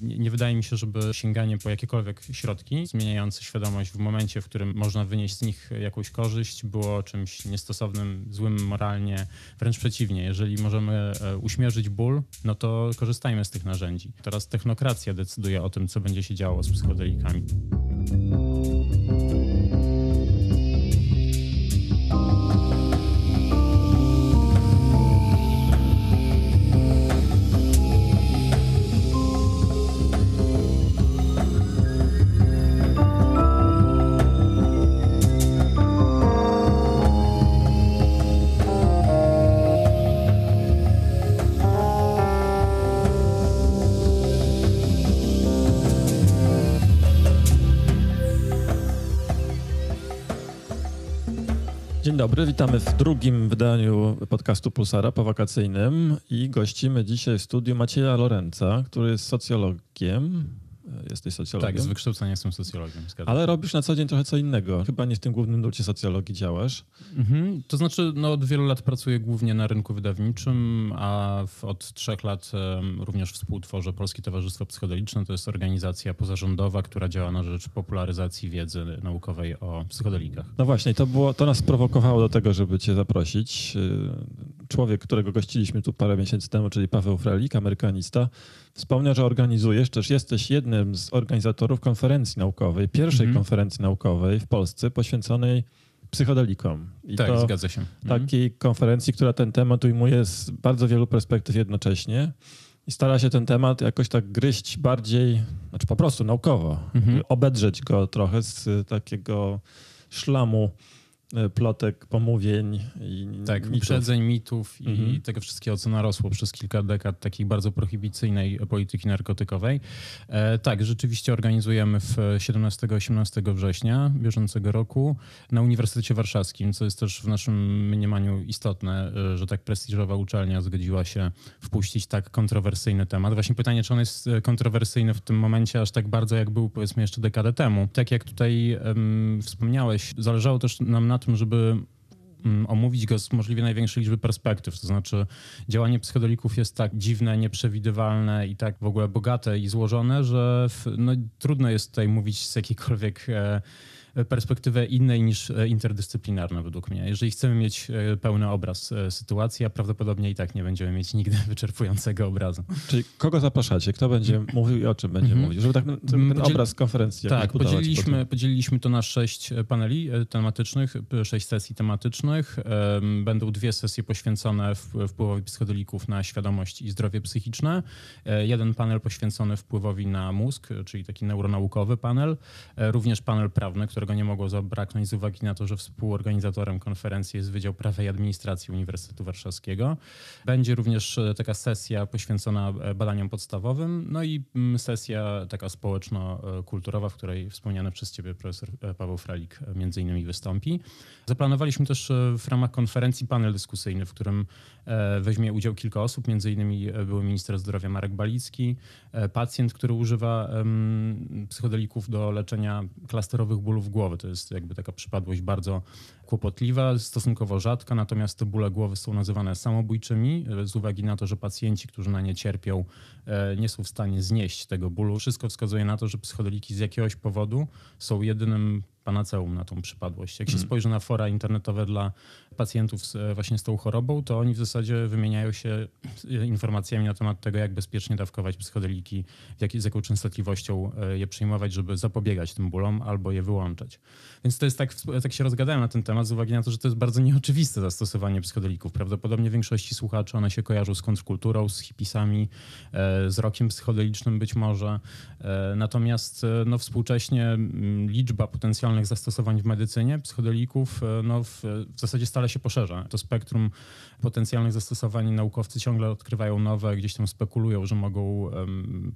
Nie, nie, wydaje mi się, żeby sięganie po jakiekolwiek środki zmieniające świadomość w momencie, w którym można wynieść z nich jakąś korzyść, było czymś niestosownym, złym moralnie. Wręcz przeciwnie, jeżeli możemy e, uśmierzyć ból, no to korzystajmy z tych narzędzi. Teraz technokracja decyduje o tym, co będzie się działo z psychodelikami. dobry, witamy w drugim wydaniu podcastu Pulsara wakacyjnym i gościmy dzisiaj w studiu Macieja Lorenza, który jest socjologiem, jesteś socjologiem. Tak, z wykształcenia jestem socjologiem. Ale robisz na co dzień trochę co innego. Chyba nie w tym głównym nurcie socjologii działasz. Mhm. To znaczy, no, od wielu lat pracuję głównie na rynku wydawniczym, a w, od trzech lat um, również współtworzę Polskie Towarzystwo Psychodeliczne. To jest organizacja pozarządowa, która działa na rzecz popularyzacji wiedzy naukowej o psychodelikach. No właśnie, to, było, to nas prowokowało do tego, żeby cię zaprosić. Y, człowiek, którego gościliśmy tu parę miesięcy temu, czyli Paweł Frelik, amerykanista, wspomniał, że organizujesz, też jesteś jednym z organizatorów konferencji naukowej, pierwszej mhm. konferencji naukowej w Polsce poświęconej psychodelikom. I tak, zgadza się. Mhm. Takiej konferencji, która ten temat ujmuje z bardzo wielu perspektyw jednocześnie i stara się ten temat jakoś tak gryźć bardziej, znaczy po prostu naukowo, mhm. obedrzeć go trochę z takiego szlamu E, plotek, pomówień i Tak, mitów. uprzedzeń, mitów i mhm. tego wszystkiego, co narosło przez kilka dekad takiej bardzo prohibicyjnej polityki narkotykowej. E, tak, rzeczywiście organizujemy w 17-18 września bieżącego roku na Uniwersytecie Warszawskim, co jest też w naszym mniemaniu istotne, e, że tak prestiżowa uczelnia zgodziła się wpuścić tak kontrowersyjny temat. Właśnie pytanie, czy on jest e, kontrowersyjny w tym momencie aż tak bardzo, jak był powiedzmy jeszcze dekadę temu. Tak jak tutaj um, wspomniałeś, zależało też nam na tym, żeby mm, omówić go z możliwie największej liczby perspektyw. To znaczy, działanie psychodelików jest tak dziwne, nieprzewidywalne i tak w ogóle bogate i złożone, że w, no, trudno jest tutaj mówić z jakiejkolwiek. E, perspektywę innej niż e, interdyscyplinarna według mnie. Jeżeli chcemy mieć e, pełny obraz e, sytuacji, a prawdopodobnie i tak nie będziemy mieć nigdy wyczerpującego obrazu. Czyli kogo zapraszacie? Kto będzie mhm. mówił i o czym będzie mhm. mówił? Żeby, tak, no, mm, ten obraz konferencji Tak, podzieliliśmy, podzieliliśmy to na sześć paneli tematycznych, sześć sesji tematycznych. Będą dwie sesje poświęcone wpływowi psychodelików na świadomość i zdrowie psychiczne. Jeden panel poświęcony wpływowi na mózg, czyli taki neuronaukowy panel. Również panel prawny, który którego nie mogło zabraknąć z uwagi na to, że współorganizatorem konferencji jest Wydział Prawa i Administracji Uniwersytetu Warszawskiego. Będzie również e, taka sesja poświęcona e, badaniom podstawowym, no i mm, sesja taka społeczno-kulturowa, w której wspomniany przez ciebie profesor e, Paweł Fralik między innymi wystąpi. Zaplanowaliśmy też w ramach konferencji panel dyskusyjny, w którym weźmie udział kilka osób, między innymi był minister zdrowia Marek Balicki, pacjent, który używa psychodelików do leczenia klasterowych bólów głowy. To jest jakby taka przypadłość bardzo kłopotliwa, stosunkowo rzadka, natomiast te bóle głowy są nazywane samobójczymi e, z uwagi na to, że pacjenci, którzy na nie cierpią, e, nie są w stanie znieść tego bólu. Wszystko wskazuje na to, że psychodeliki z jakiegoś powodu są jedynym panaceum na tą przypadłość. Jak się hmm. spojrzy na fora internetowe dla pacjentów z, e, właśnie z tą chorobą, to oni w zasadzie wymieniają się e, informacjami na temat tego, jak bezpiecznie dawkować psychodeliki, jak, z jaką częstotliwością e, je przyjmować, żeby zapobiegać tym bólom albo je wyłączać. Więc to jest tak, tak się rozgadałem na ten temat z uwagi na to, że to jest bardzo nieoczywiste zastosowanie psychodelików. Prawdopodobnie większości słuchaczy one się kojarzą z kontrkulturą, z hipisami, z rokiem psychodelicznym być może. Natomiast no, współcześnie mm, liczba potencjalnych potencjalnych zastosowań w medycynie psychodelików e, no w, w zasadzie stale się poszerza. To spektrum potencjalnych zastosowań naukowcy ciągle odkrywają nowe, gdzieś tam spekulują, że mogą um,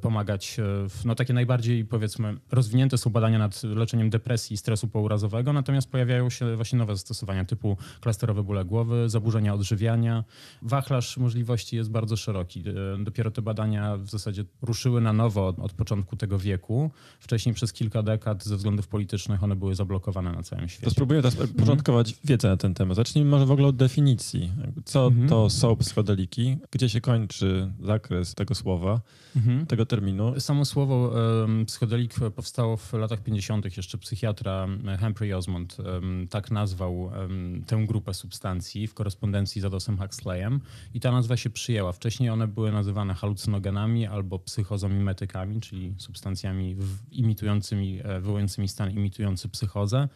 pomagać. E, w, no takie najbardziej powiedzmy rozwinięte są badania nad leczeniem depresji i stresu pourazowego, natomiast pojawiają się właśnie nowe zastosowania typu klasterowe bóle głowy, zaburzenia odżywiania. Wachlarz możliwości jest bardzo szeroki. Dopiero te badania w zasadzie ruszyły na nowo od, od początku tego wieku. Wcześniej przez kilka dekad ze względów politycznych politycznych, one były zablokowane na całym świecie. To spróbuję teraz mhm. porządkować mm. wiedzę na ten temat. Zacznijmy może w ogóle od definicji. Co mhm. to są psychodeliki? Gdzie się kończy zakres tego słowa, mhm. tego terminu? Samo słowo um, psychodelik powstało w latach 50. Jeszcze psychiatra Humphrey Osmond um, tak nazwał um, tę grupę substancji w korespondencji z Adosem Huxleyem i ta nazwa się przyjęła. Wcześniej one były nazywane halucynogenami albo psychozomimetykami, czyli substancjami imitującymi, e, wywołującymi stan imitacyjny imitujący psychozę.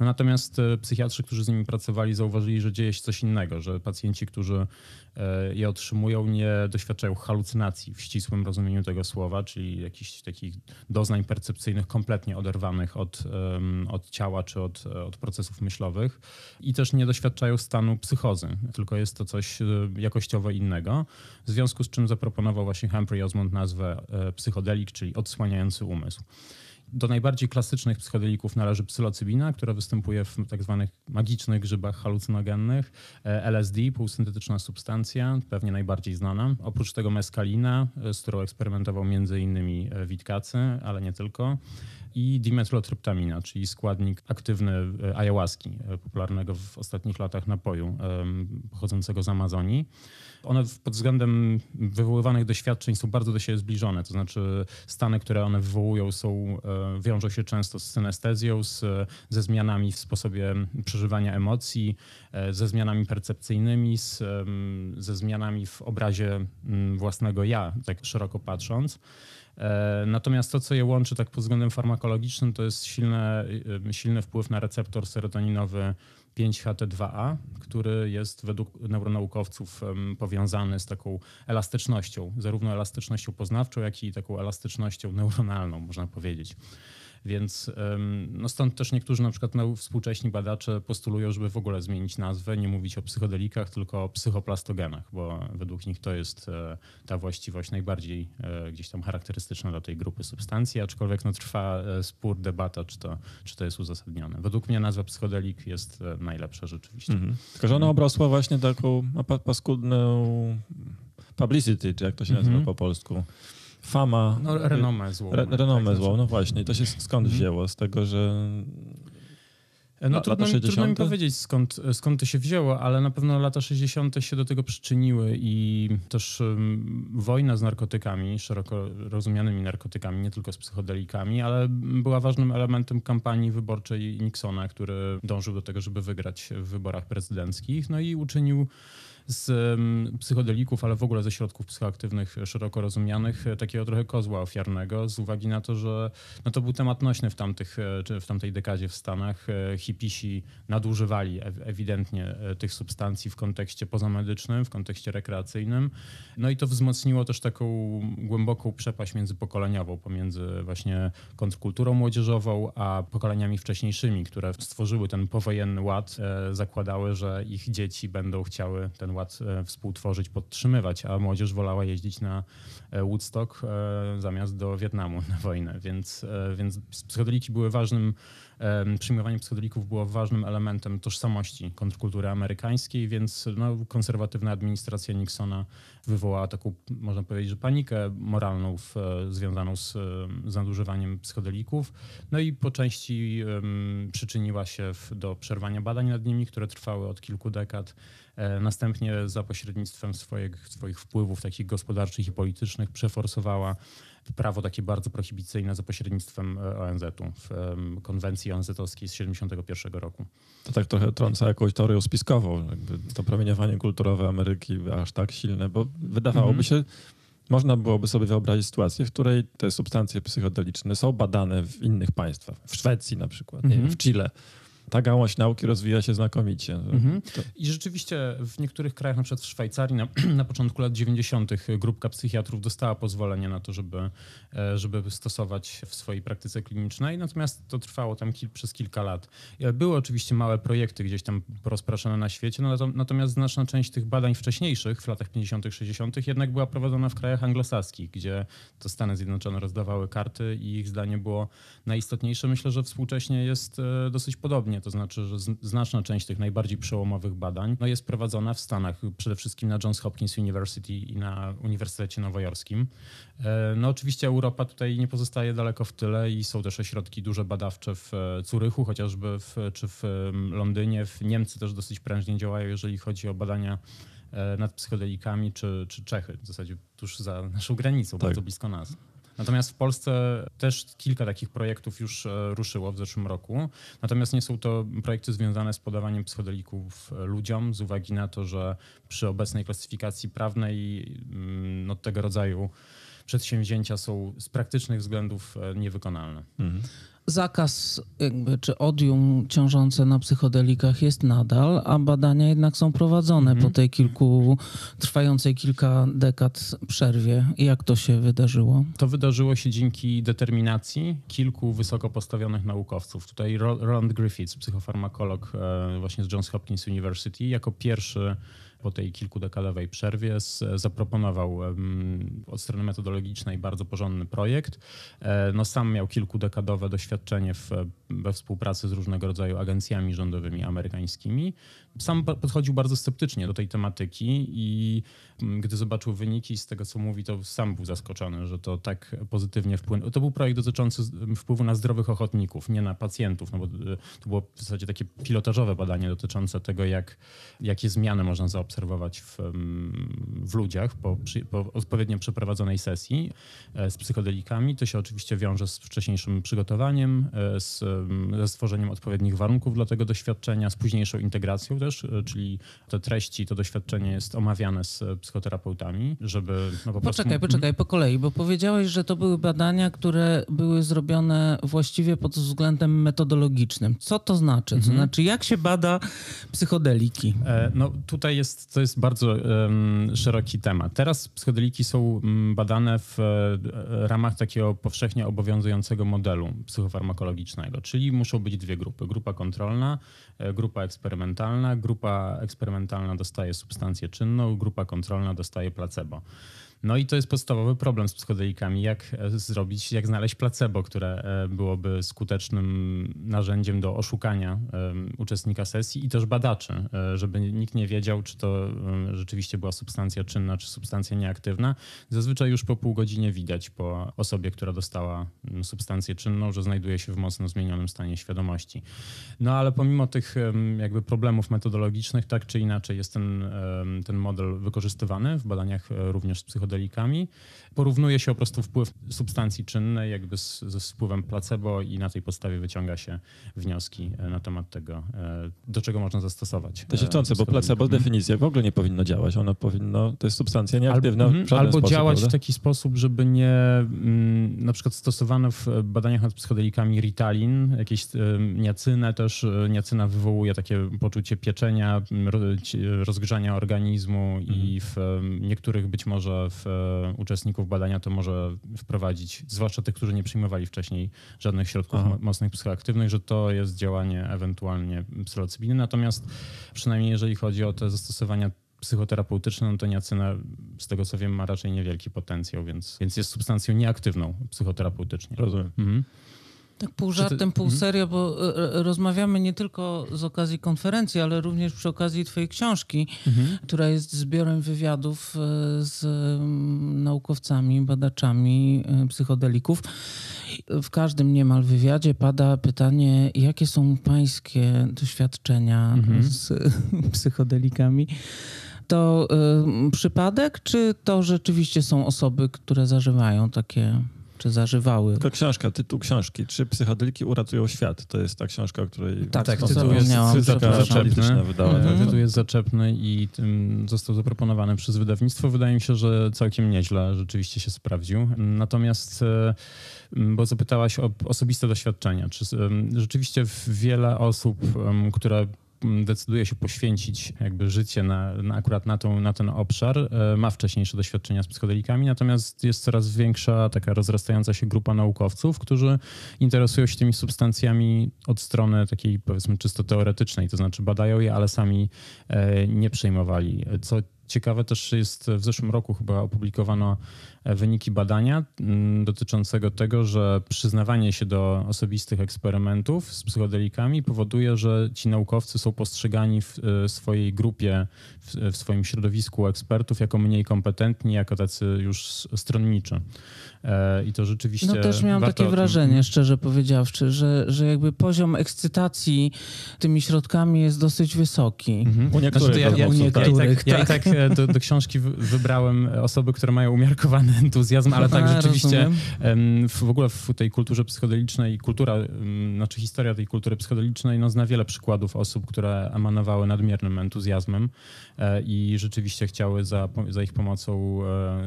No natomiast e, psychiatrzy, którzy z nimi pracowali, zauważyli, że dzieje się coś innego, że pacjenci, którzy e, je otrzymują, nie doświadczają halucynacji w ścisłym rozumieniu tego słowa, czyli jakichś takich doznań percepcyjnych kompletnie oderwanych od, od ciała czy od, od procesów myślowych i też nie doświadczają stanu psychozy, tylko jest to coś e, jakościowo innego, w związku z czym zaproponował właśnie Humphrey Osmond nazwę psychodelik, czyli odsłaniający umysł. Do najbardziej klasycznych psychodelików należy psylocybina, która występuje w tak zwanych magicznych grzybach halucynogennych, e, LSD, półsyntetyczna substancja, pewnie najbardziej znana. Oprócz tego meskalina, e, z którą eksperymentował między innymi e, Witkacy, ale nie tylko i dimetrylotryptamina, czyli składnik aktywny e, ayahuaski, e, popularnego w ostatnich latach napoju pochodzącego z Amazonii. One pod względem wywoływanych doświadczeń są bardzo do siebie zbliżone, to znaczy stany, które one wywołują są, e, wiążą się często z synestezją, z, ze zmianami w sposobie przeżywania emocji, ze zmianami percepcyjnymi, z, ze zmianami w obrazie mm, własnego ja, tak szeroko patrząc. E, natomiast to, co je łączy tak pod względem farmakologicznym, to jest silne, y, y, silny wpływ na receptor serotoninowy 5HT2A, który jest według neuronaukowców powiązany z taką elastycznością, zarówno elastycznością poznawczą, jak i taką elastycznością neuronalną, można powiedzieć. Więc no stąd też niektórzy na przykład no, współcześni badacze postulują, żeby w ogóle zmienić nazwę, nie mówić o psychodelikach, tylko o psychoplastogenach, bo według nich to jest e, ta właściwość najbardziej e, gdzieś tam charakterystyczna dla tej grupy substancji, aczkolwiek no, trwa e, spór, debata, czy to, czy to jest uzasadnione. Według mnie nazwa psychodelik jest najlepsza rzeczywiście. Mhm. Tylko, że ona mhm. obrosła właśnie taką no, paskudną publicity, czy jak to się nazywa mhm. po polsku fama. No, renomę złą. Re, tak renomę złą, no właśnie. To się mhm. skąd wzięło? Z tego, że. E, no, La, trudno, lata 60? trudno mi powiedzieć skąd, skąd to się wzięło, ale na pewno lata 60. się do tego przyczyniły i też um, wojna z narkotykami, szeroko rozumianymi narkotykami, nie tylko z psychodelikami, ale była ważnym elementem kampanii wyborczej Nixona, który dążył do tego, żeby wygrać w wyborach prezydenckich. No i uczynił z psychodelików, ale w ogóle ze środków psychoaktywnych szeroko rozumianych, e, takiego trochę kozła ofiarnego, z uwagi na to, że no to był temat nośny w, tamtych, e, czy w tamtej dekadzie w Stanach. E, hipisi nadużywali ewidentnie tych substancji w kontekście pozamedycznym, w kontekście rekreacyjnym. No i to wzmocniło też taką głęboką przepaść międzypokoleniową pomiędzy właśnie kontrkulturą młodzieżową, a pokoleniami wcześniejszymi, które stworzyły ten powojenny ład, zakładały, że ich dzieci będą chciały ten ład E, współtworzyć, podtrzymywać, a młodzież wolała jeździć na e, Woodstock e, zamiast do Wietnamu na wojnę. Więc, więc psychodeliki były ważnym, przyjmowanie psychodelików było ważnym elementem tożsamości kontrkultury amerykańskiej, więc no, konserwatywna administracja Nixona wywołała taką, można powiedzieć, że panikę moralną w, związaną z, z nadużywaniem psychodelików. No i po części przyczyniła się w, do przerwania badań nad nimi, które trwały od kilku dekad. E, następnie za pośrednictwem swoich, swoich wpływów takich gospodarczych i politycznych przeforsowała prawo takie bardzo prohibicyjne za pośrednictwem e, ONZ-u w konwencji ONZ-owskiej z 1971 roku. To tak trochę trąca jakąś teorię spiskową. Jakby to promieniowanie kulturowe Ameryki aż tak silne, bo wydawałoby mhm. się, można byłoby sobie wyobrazić sytuację, w której te substancje psychodeliczne są badane w innych państwach, w Szwecji na przykład, nie, w mhm. Chile ta gałąź nauki rozwija się znakomicie. Mhm. I rzeczywiście w niektórych krajach, na przykład w Szwajcarii, na, na początku lat 90. Y, grupka psychiatrów dostała pozwolenie na to, żeby, e, żeby stosować w swojej praktyce klinicznej, natomiast to trwało tam kil, przez kilka lat. E, były oczywiście małe projekty gdzieś tam rozpraszane na świecie, no, natomiast znaczna część tych badań wcześniejszych w latach 50., 60. jednak była prowadzona w krajach anglosaskich, gdzie to Stany Zjednoczone rozdawały karty i ich zdanie było najistotniejsze. Myślę, że współcześnie jest e, dosyć podobnie to znaczy, że znaczna część tych najbardziej przełomowych badań no, jest prowadzona w Stanach, przede wszystkim na Johns Hopkins University i na Uniwersytecie Nowojorskim. E, no oczywiście Europa tutaj nie pozostaje daleko w tyle i są też ośrodki duże badawcze w e, Curychu chociażby, w, czy w Londynie. W Niemcy też dosyć prężnie działają, jeżeli chodzi o badania e, nad psychodelikami, czy, czy Czechy, w zasadzie tuż za naszą granicą, tak. bardzo blisko nas. Natomiast w Polsce też kilka takich projektów już e, ruszyło w zeszłym roku. Natomiast nie są to projekty związane z podawaniem psychodelików e, ludziom, z uwagi na to, że przy obecnej klasyfikacji prawnej mm, no, tego rodzaju przedsięwzięcia są z praktycznych względów e, niewykonalne. Mhm zakaz jakby, czy odium ciążące na psychodelikach jest nadal, a badania jednak są prowadzone mhm. po tej kilku, trwającej kilka dekad przerwie. Jak to się wydarzyło? To wydarzyło się dzięki determinacji kilku wysoko postawionych naukowców. Tutaj Roland Griffiths, psychofarmakolog e, właśnie z Johns Hopkins University, jako pierwszy po tej kilkudekadowej przerwie zaproponował od strony metodologicznej bardzo porządny projekt. E, no, sam miał kilkudekadowe doświadczenie w, we współpracy z różnego rodzaju agencjami rządowymi amerykańskimi. Sam podchodził bardzo sceptycznie do tej tematyki i mm, gdy zobaczył wyniki z tego, co mówi, to sam był zaskoczony, że to tak pozytywnie wpłynęło. To był projekt dotyczący mm, wpływu na zdrowych ochotników, nie na pacjentów, no bo y, to było w zasadzie takie pilotażowe badanie dotyczące tego, jak, jakie zmiany można zaobserwować zaobserwować w, w ludziach po, przy, po odpowiednio przeprowadzonej sesji e, z psychodelikami. To się oczywiście wiąże z wcześniejszym przygotowaniem, e, z, ze stworzeniem odpowiednich warunków dla tego doświadczenia, z późniejszą integracją też, e, czyli te treści, to doświadczenie jest omawiane z psychoterapeutami, żeby... No po poczekaj, prostu... poczekaj, po kolei, bo powiedziałeś, że to były badania, które były zrobione właściwie pod względem metodologicznym. Co to znaczy? To mhm. znaczy, jak się bada psychodeliki? No tutaj jest to jest bardzo um, szeroki temat. Teraz psychodeliki są mm, badane w e, ramach takiego powszechnie obowiązującego modelu psychofarmakologicznego, czyli muszą być dwie grupy. Grupa kontrolna, e, grupa eksperymentalna. Grupa eksperymentalna dostaje substancję czynną, grupa kontrolna dostaje placebo. No i to jest podstawowy problem z psychodelikami, jak e, zrobić, jak znaleźć placebo, które e, byłoby skutecznym narzędziem do oszukania uczestnika sesji i też badaczy, e, żeby nikt nie wiedział, czy to rzeczywiście była substancja czynna, czy substancja nieaktywna. Zazwyczaj już po pół godzinie widać po osobie, która dostała substancję czynną, że znajduje się w mocno zmienionym stanie świadomości. No ale pomimo tych jakby problemów metodologicznych, tak czy inaczej jest ten, ten model wykorzystywany w badaniach również z psychodelikami modelikami. Porównuje się po prostu wpływ substancji czynnej jakby z, ze wpływem placebo i na tej podstawie wyciąga się wnioski e, na temat tego, e, do czego można zastosować. To się e, wtrącę, bo placebo definicja w ogóle nie powinno działać. Ono powinno, to jest substancja nieaktywna Al, w mhm, Albo sposób, działać prawda? w taki sposób, żeby nie, mm, na przykład stosowano w badaniach nad psychodelikami ritalin, jakieś niacynę też, niacyna wywołuje takie poczucie pieczenia, rozgrzania organizmu i mhm. w niektórych być może w E, uczestników badania to może wprowadzić, zwłaszcza tych, którzy nie przyjmowali wcześniej żadnych środków Aha. mocnych psychoaktywnych, że to jest działanie ewentualnie psylocybiny. Natomiast przynajmniej jeżeli chodzi o te zastosowania psychoterapeutyczne, no to niacyna, z tego co wiem, ma raczej niewielki potencjał, więc, więc jest substancją nieaktywną psychoterapeutycznie. Rozumiem. Mhm. Tak pół żartem, pół mhm. serio, bo e, e, rozmawiamy nie tylko z okazji konferencji, ale również przy okazji twojej książki, mhm. która jest zbiorem wywiadów e, z mm, naukowcami, badaczami psychodelików. W każdym niemal wywiadzie pada pytanie, jakie są pańskie doświadczenia mhm. z psychodelikami to y, przypadek, czy to rzeczywiście są osoby, które zażywają takie czy zażywały. To książka, tytuł książki. Czy psychodeliki uratują świat? To jest ta książka, o której... Tak, tak tytuł jest zaczepny. Mhm. Tak? Tytuł jest zaczepny i został zaproponowany przez wydawnictwo. Wydaje mi się, że całkiem nieźle rzeczywiście się sprawdził. Natomiast, e, bo zapytałaś o osobiste doświadczenia. Czy rzeczywiście wiele osób, które decyduje się poświęcić jakby życie na, na akurat na, tą, na ten obszar, e, ma wcześniejsze doświadczenia z psychodelikami, natomiast jest coraz większa taka rozrastająca się grupa naukowców, którzy interesują się tymi substancjami od strony takiej powiedzmy czysto teoretycznej, to znaczy badają je, ale sami e, nie przejmowali, co Ciekawe też jest, w zeszłym roku chyba opublikowano e, wyniki badania mm, dotyczącego tego, że przyznawanie się do osobistych eksperymentów z psychodelikami powoduje, że ci naukowcy są postrzegani w e, swojej grupie, e, w swoim środowisku ekspertów jako mniej kompetentni, jako tacy już stronniczy. E, i to rzeczywiście. No też miałam takie wrażenie, tym... szczerze powiedziawszy, że, że jakby poziom ekscytacji tymi środkami jest dosyć wysoki. Mhm. U niektórych. Znaczy, ja, ja, u niektórych ja i tak, tak. Ja i tak e, do, do, książki wybrałem osoby, które mają umiarkowany entuzjazm, ale tak rzeczywiście w, w ogóle w tej kulturze psychodelicznej, kultura, znaczy historia tej kultury psychodelicznej no, zna wiele przykładów osób, które emanowały nadmiernym entuzjazmem e, i rzeczywiście chciały za, za ich pomocą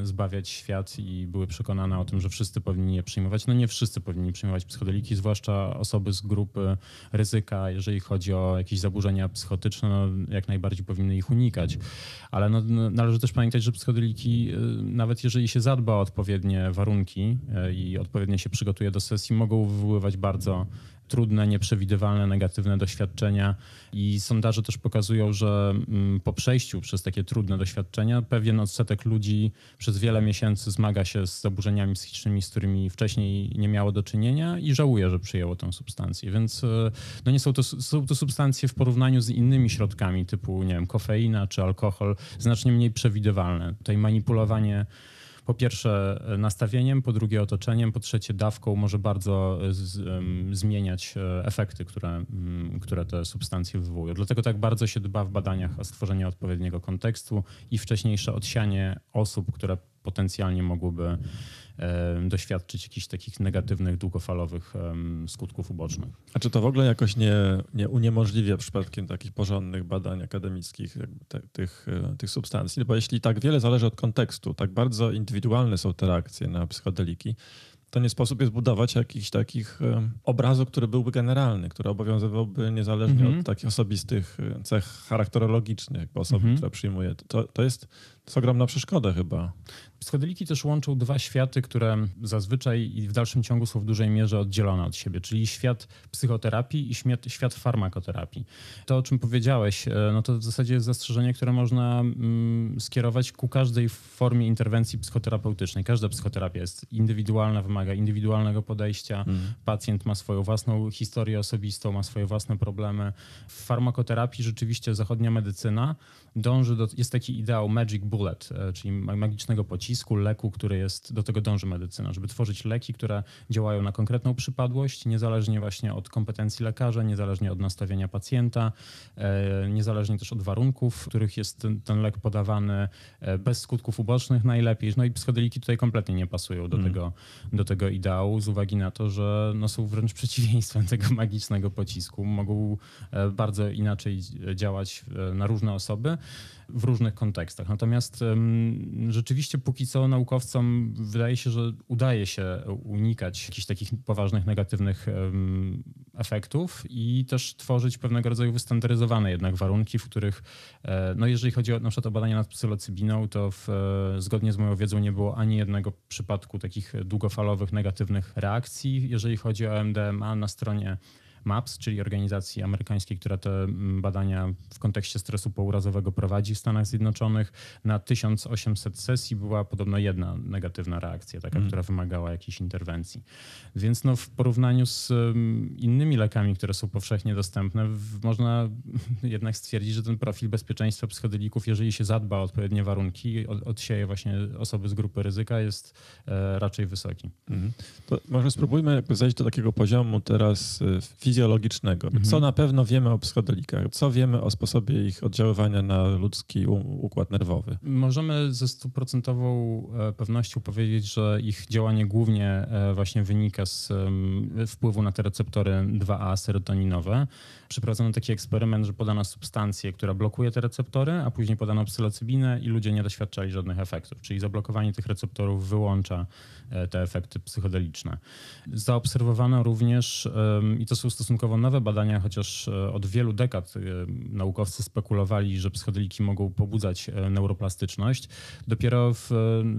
zbawiać świat i były przekonane o o tym, że wszyscy powinni je przyjmować. No nie wszyscy powinni przyjmować psychodeliki, zwłaszcza osoby z grupy ryzyka, jeżeli chodzi o jakieś zaburzenia psychotyczne, no jak najbardziej powinny ich unikać. Ale no, no należy też pamiętać, że psychodeliki, y, nawet jeżeli się zadba o odpowiednie warunki y, i odpowiednio się przygotuje do sesji, mogą wywoływać bardzo trudne, nieprzewidywalne, negatywne doświadczenia i sondaże też pokazują, że mm, po przejściu przez takie trudne doświadczenia pewien odsetek ludzi przez wiele miesięcy zmaga się z zaburzeniami psychicznymi, z którymi wcześniej nie miało do czynienia i żałuje, że przyjęło tę substancję. Więc e, no nie są to, są to substancje w porównaniu z innymi środkami typu, nie wiem, kofeina czy alkohol znacznie mniej przewidywalne. Tutaj manipulowanie po pierwsze e, nastawieniem, po drugie otoczeniem, po trzecie dawką może bardzo e, z, um, zmieniać e, efekty, które, um, które te substancje wywołują. Dlatego tak bardzo się dba w badaniach o stworzenie odpowiedniego kontekstu i wcześniejsze odsianie osób, które potencjalnie mogłyby doświadczyć jakichś takich negatywnych, długofalowych skutków ubocznych. A czy to w ogóle jakoś nie, nie uniemożliwia przypadkiem takich porządnych badań akademickich te, tych, e, tych substancji? No bo jeśli tak wiele zależy od kontekstu, tak bardzo indywidualne są te reakcje na psychodeliki, to nie sposób jest budować jakichś takich obrazu, który byłby generalny, który obowiązywałby niezależnie mm -hmm. od takich osobistych e, cech charakterologicznych, jakby osoby, mm -hmm. która przyjmuje, to, to jest, to jest ogromna przeszkoda chyba. Psychodeliki też łączą dwa światy, które zazwyczaj i w dalszym ciągu są w dużej mierze oddzielone od siebie, czyli świat psychoterapii i świat, świat farmakoterapii. To, o czym powiedziałeś, e, no to w zasadzie jest zastrzeżenie, które można mm, skierować ku każdej formie interwencji psychoterapeutycznej. Każda psychoterapia jest indywidualna, wymaga indywidualnego podejścia. Mm. Pacjent ma swoją własną historię osobistą, ma swoje własne problemy. W farmakoterapii rzeczywiście zachodnia medycyna dąży do, jest taki ideał magic bullet, e, czyli magicznego pocisku, leku, który jest, do tego dąży medycyna, żeby tworzyć leki, które działają na konkretną przypadłość, niezależnie właśnie od kompetencji lekarza, niezależnie od nastawienia pacjenta, e, niezależnie też od warunków, w których jest ten, ten lek podawany, e, bez skutków ubocznych najlepiej. No i psychodeliki tutaj kompletnie nie pasują do, hmm. tego, do tego ideału, z uwagi na to, że no, są wręcz przeciwieństwem tego magicznego pocisku. Mogą bardzo inaczej działać na różne osoby, w różnych kontekstach. Natomiast rzeczywiście póki co naukowcom wydaje się, że udaje się unikać jakichś takich poważnych, negatywnych efektów i też tworzyć pewnego rodzaju wystandaryzowane jednak warunki, w których, e, no jeżeli chodzi o na przykład o badania nad psylocybiną, to w, e, zgodnie z moją wiedzą nie było ani jednego przypadku takich długofalowych, negatywnych reakcji. Jeżeli chodzi o MDMA na stronie MAPS, czyli organizacji amerykańskiej, która te mm, badania w kontekście stresu pourazowego prowadzi w Stanach Zjednoczonych. Na 1800 sesji była podobno jedna negatywna reakcja, taka, mm. która wymagała jakiejś interwencji. Więc no, w porównaniu z mm, innymi lekami, które są powszechnie dostępne, można jednak stwierdzić, że ten profil bezpieczeństwa psychodelików, jeżeli się zadba o odpowiednie warunki, odsieje właśnie osoby z grupy ryzyka, jest e, raczej wysoki. Mm. To może spróbujmy zejść do takiego poziomu teraz fizycznego fizjologicznego. Mhm. Co na pewno wiemy o psychodelikach? Co wiemy o sposobie ich oddziaływania na ludzki układ nerwowy? Możemy ze stuprocentową e, pewnością powiedzieć, że ich działanie głównie e, właśnie wynika z wpływu na te receptory 2A serotoninowe. Przeprowadzono taki eksperyment, że podano substancję, która blokuje te receptory, a później podano psylocybinę i ludzie nie doświadczali żadnych efektów, czyli zablokowanie tych receptorów wyłącza e, te efekty psychodeliczne. Zaobserwowano również, i to są stosunkowo stosunkowo nowe badania, chociaż e, od wielu dekad e, naukowcy spekulowali, że psychodeliki mogą pobudzać e, neuroplastyczność. Dopiero w,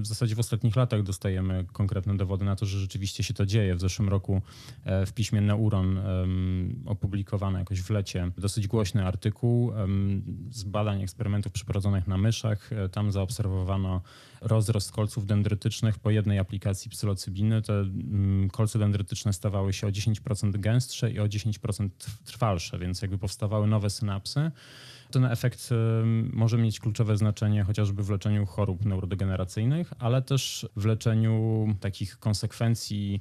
w zasadzie w ostatnich latach dostajemy konkretne dowody na to, że rzeczywiście się to dzieje. W zeszłym roku w piśmie Neuron opublikowano jakoś w lecie dosyć głośny artykuł z badań eksperymentów przeprowadzonych na myszach. Tam zaobserwowano rozrost kolców dendrytycznych po jednej aplikacji psylocybiny. Te mm, kolce dendrytyczne stawały się o 10% gęstsze i o o 10% trwalsze, więc jakby powstawały nowe synapsy. Ten efekt y, może mieć kluczowe znaczenie chociażby w leczeniu chorób neurodegeneracyjnych, ale też w leczeniu takich konsekwencji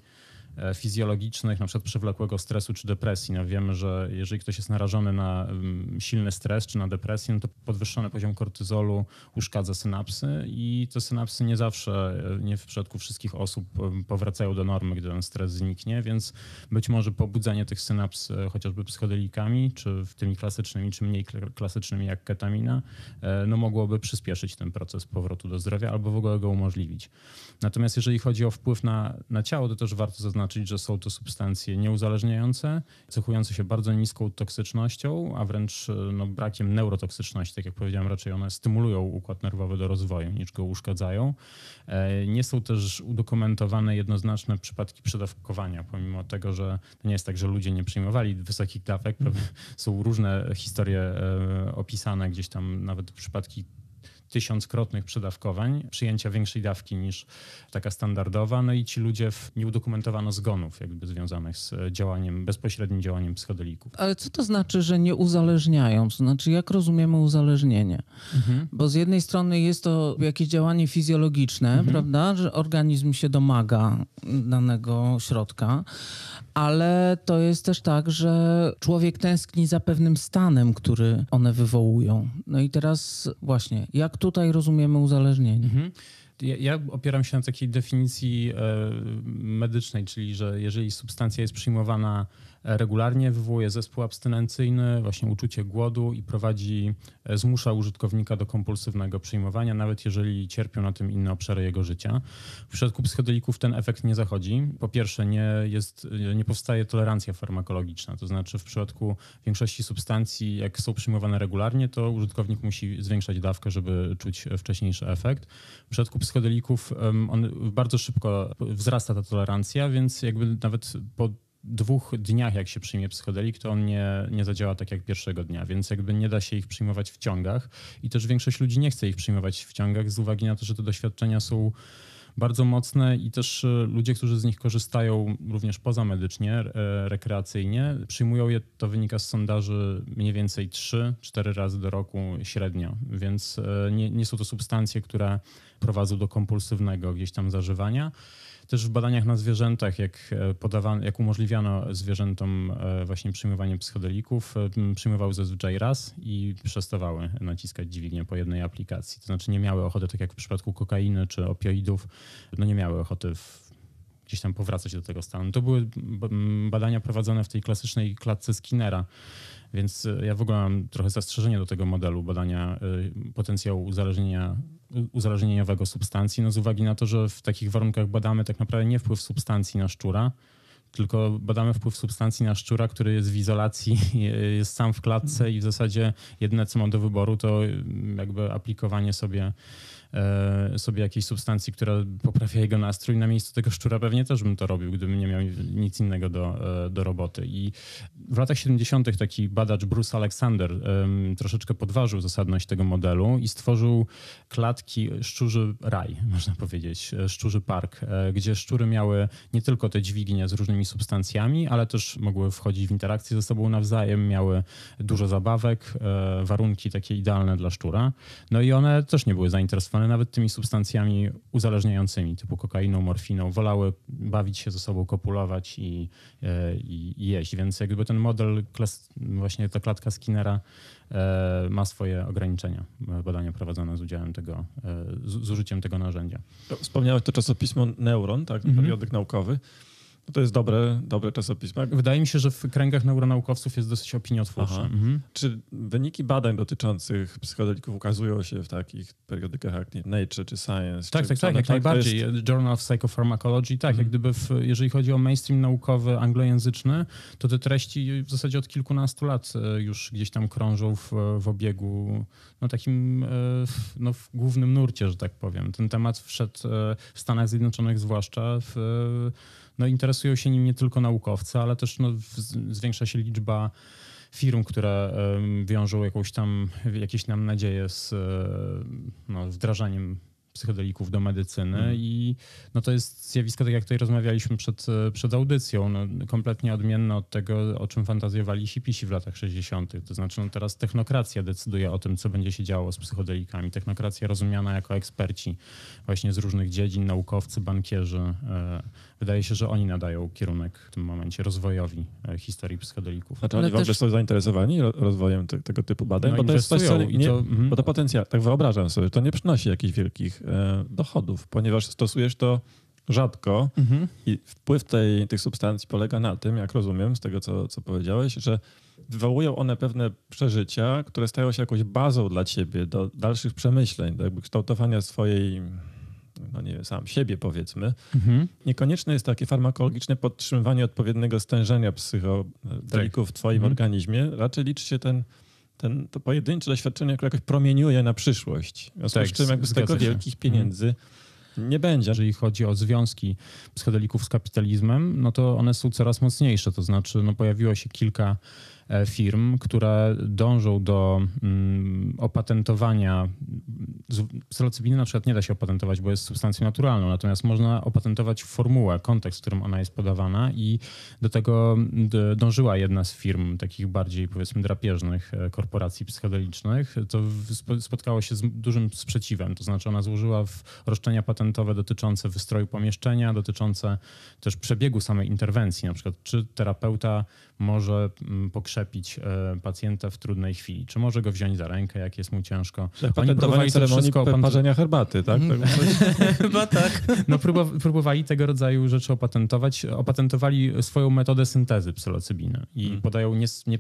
E, fizjologicznych, na przykład przewlekłego stresu czy depresji. No wiemy, że jeżeli ktoś jest narażony na mm, silny stres czy na depresję, no to podwyższony poziom kortyzolu uszkadza synapsy i te synapsy nie zawsze, e, nie w przypadku wszystkich osób powracają do normy, gdy ten stres zniknie, więc być może pobudzenie tych synaps e, chociażby psychodelikami, czy w tymi klasycznymi, czy mniej klasycznymi jak ketamina, no mogłoby przyspieszyć ten proces powrotu do zdrowia albo w ogóle go umożliwić. Natomiast jeżeli chodzi o wpływ na, na ciało, to też warto zaznaczyć, zaznaczyć, że są to substancje nieuzależniające, cechujące się bardzo niską toksycznością, a wręcz e, no, brakiem neurotoksyczności. Tak jak powiedziałem, raczej one stymulują układ nerwowy do rozwoju niż go uszkadzają. E, nie są też udokumentowane jednoznaczne przypadki przedawkowania, pomimo tego, że to nie jest tak, że ludzie nie przyjmowali wysokich dawek. Mhm. Są różne historie e, opisane, gdzieś tam nawet przypadki tysiąckrotnych przedawkowań, przyjęcia większej dawki niż taka standardowa, no i ci ludzie w, nie udokumentowano zgonów jakby związanych z e, działaniem, bezpośrednim działaniem psychodelików. Ale co to znaczy, że nie uzależniają? To znaczy, jak rozumiemy uzależnienie? Mhm. Bo z jednej strony jest to jakieś działanie fizjologiczne, mhm. prawda, że organizm się domaga danego środka, ale to jest też tak, że człowiek tęskni za pewnym stanem, który one wywołują. No i teraz właśnie, jak tak tutaj rozumiemy uzależnienie. Mhm. Ja, ja, opieram się na takiej definicji e, medycznej, czyli że jeżeli substancja jest przyjmowana regularnie wywołuje zespół abstynencyjny, właśnie uczucie głodu i prowadzi, e, zmusza użytkownika do kompulsywnego przyjmowania, nawet jeżeli cierpią na tym inne obszary jego życia. W przypadku psychodelików ten efekt nie zachodzi. Po pierwsze, nie, jest, e, nie powstaje tolerancja farmakologiczna, to znaczy w przypadku większości substancji, jak są przyjmowane regularnie, to użytkownik musi zwiększać dawkę, żeby czuć wcześniejszy efekt. W przypadku psychodelików on bardzo szybko e, wzrasta ta tolerancja, więc jakby nawet po dwóch dniach, jak się przyjmie psychodelik, to on nie, nie zadziała tak jak pierwszego dnia, więc jakby nie da się ich przyjmować w ciągach i też większość ludzi nie chce ich przyjmować w ciągach z uwagi na to, że te doświadczenia są bardzo mocne i też e, ludzie, którzy z nich korzystają również poza medycznie, e, rekreacyjnie, przyjmują je, to wynika z sondaży mniej więcej 3-4 razy do roku średnio, więc e, nie, nie są to substancje, które prowadzą do kompulsywnego gdzieś tam zażywania. Też w badaniach na zwierzętach, jak, e, podawano, jak umożliwiano zwierzętom e, właśnie przyjmowanie psychodelików, e, przyjmowały zazwyczaj raz i przestawały naciskać dźwignię po jednej aplikacji. To znaczy nie miały ochoty, tak jak w przypadku kokainy czy opioidów, no nie miały ochoty w, gdzieś tam powracać do tego stanu. To były badania prowadzone w tej klasycznej klatce Skinnera, więc ja w ogóle mam trochę zastrzeżenie do tego modelu badania potencjału uzależnienia uzależnieniowego substancji, no z uwagi na to, że w takich warunkach badamy tak naprawdę nie wpływ substancji na szczura, tylko badamy wpływ substancji na szczura, który jest w izolacji, jest sam w klatce i w zasadzie jedyne co ma do wyboru to jakby aplikowanie sobie E, sobie jakiejś substancji, która poprawia jego nastrój, na miejscu tego szczura pewnie też bym to robił, gdybym nie miał nic innego do, e, do roboty. I w latach 70. taki badacz Bruce Alexander troszeczkę podważył zasadność tego modelu i stworzył klatki szczurzy raj, można powiedzieć, e, szczurzy park, gdzie szczury miały nie tylko te dźwignie z różnymi substancjami, ale też mogły wchodzić w interakcję ze sobą nawzajem, miały dużo zabawek, warunki takie idealne dla szczura. No i one też nie były zainteresowane ale nawet tymi substancjami uzależniającymi, typu kokainą, morfiną, wolały bawić się ze sobą, kopulować i, i, e, i jeść. Więc jakby ten model, klas, właśnie ta klatka Skinnera e, ma swoje ograniczenia. E, badania prowadzone z udziałem tego, z, z użyciem tego narzędzia. Wspomniałeś to czasopismo Neuron, tak, mm periodek naukowy. No to jest dobre, dobre czasopismo. wydaje mi się, że w kręgach neuronaukowców jest dosyć opiniotwórczy. Mhm. mhm. Czy wyniki badań dotyczących psychodelików ukazują się w takich periodykach jak Nature czy Science? Tak, czy tak, tak, jak najbardziej. Jest... Journal of Psychopharmacology, tak, mhm. jak gdyby w, jeżeli chodzi o mainstream naukowy anglojęzyczny, to te treści w zasadzie od kilkunastu lat e, już gdzieś tam krążą w, e, w obiegu, no takim e, no, w głównym nurcie, że tak powiem. Ten temat wszedł w Stanach Zjednoczonych zwłaszcza w no, interesują się nim nie tylko naukowcy, ale też no, zwiększa się liczba firm, które wiążą jakąś tam, jakieś nam nadzieje z e, no, wdrażaniem psychodelików do medycyny mhm. i no to jest zjawisko, tak jak tutaj rozmawialiśmy przed, przed audycją, no, kompletnie odmienne od tego, o czym fantazjowali hipisi w latach 60. To znaczy no teraz technokracja decyduje o tym, co będzie się działo z psychodelikami. Technokracja rozumiana jako eksperci właśnie z różnych dziedzin, naukowcy, bankierzy. E, wydaje się, że oni nadają kierunek w tym momencie rozwojowi e, historii psychodelików. Znaczy oni w ogóle też... są zainteresowani rozwojem te, tego typu badań, no, bo, to jest coś, co, nie, to, mhm. bo to potencjał, tak wyobrażam sobie, to nie przynosi jakichś wielkich E, dochodów, ponieważ stosujesz to rzadko mhm. i wpływ tej, tych substancji polega na tym, jak rozumiem z tego, co, co powiedziałeś, że wywołują one pewne przeżycia, które stają się jakąś bazą dla ciebie do dalszych przemyśleń, do jakby kształtowania swojej, no nie wiem, sam siebie powiedzmy. Mhm. Niekonieczne jest takie farmakologiczne podtrzymywanie odpowiedniego stężenia psychodelików tak. w twoim mhm. organizmie. Raczej liczy się ten ten, to pojedyncze doświadczenie jako jakoś promieniuje na przyszłość. W związku tak, z czym jakby z tego wielkich pieniędzy mhm. nie będzie. Jeżeli chodzi o związki psychodelików z kapitalizmem, no to one są coraz mocniejsze. To znaczy no pojawiło się kilka E, firm, które dążą do mm, opatentowania. Psilocybiny na przykład nie da się opatentować, bo jest substancją naturalną, natomiast można opatentować formułę, kontekst, w którym ona jest podawana i do tego mm, dążyła jedna z firm takich bardziej powiedzmy drapieżnych e, korporacji psychodelicznych. To spotkało się z dużym sprzeciwem, to znaczy ona złożyła w roszczenia patentowe dotyczące wystroju pomieszczenia, dotyczące też przebiegu samej interwencji, na przykład czy terapeuta może mm, pokrzepić e, pacjenta w trudnej chwili? Czy może go wziąć za rękę, jak jest mu ciężko? Tak, Oni próbowali ceremonii wszystko, pan... parzenia herbaty, tak? Mhm. tak, tak. Chyba tak. No próbowali tego rodzaju rzeczy opatentować. Opatentowali swoją metodę syntezy psylocybiny i hmm. podają nie, nie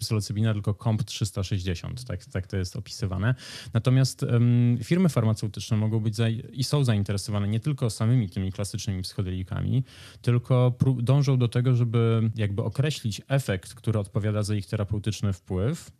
tylko COMP 360, tak, tak to jest opisywane. Natomiast um, firmy farmaceutyczne mogą być za, i są zainteresowane nie tylko samymi tymi klasycznymi psychodelikami, tylko dążą do tego, żeby jakby określić efekt efekt, który odpowiada za ich terapeutyczny wpływ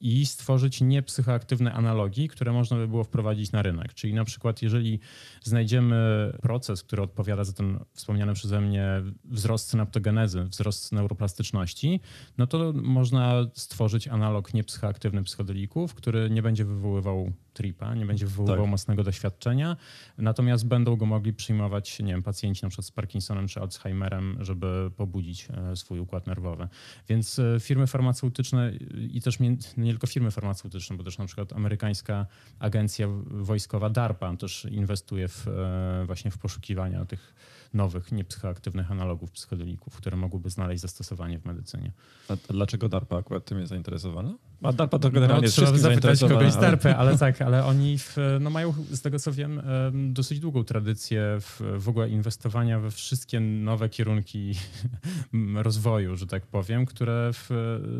i stworzyć niepsychoaktywne analogii, które można by było wprowadzić na rynek. Czyli na przykład, jeżeli znajdziemy proces, który odpowiada za ten wspomniany przeze mnie wzrost synaptogenezy, wzrost neuroplastyczności, no to można stworzyć analog niepsychoaktywny psychodelików, który nie będzie wywoływał tripa, nie będzie tak. wywoływał tak. mocnego doświadczenia, natomiast będą go mogli przyjmować, nie wiem, pacjenci np. z Parkinsonem czy Alzheimerem, żeby pobudzić e, swój układ nerwowy. Więc e, firmy farmaceutyczne i też nie, tylko firmy farmaceutyczne, bo też np. amerykańska agencja wojskowa DARPA też inwestuje w, e, właśnie w poszukiwania tych nowych, niepsychoaktywnych analogów psychodelików, które mogłyby znaleźć zastosowanie w medycynie. A dlaczego DARPA akurat tym jest zainteresowana? A DARPA to no, generalnie no, trzeba zapytać kogoś z DARPA, ale tak, ale oni w, no mają, z tego co wiem, dosyć długą tradycję w, w ogóle inwestowania we wszystkie nowe kierunki rozwoju, że tak powiem, które w,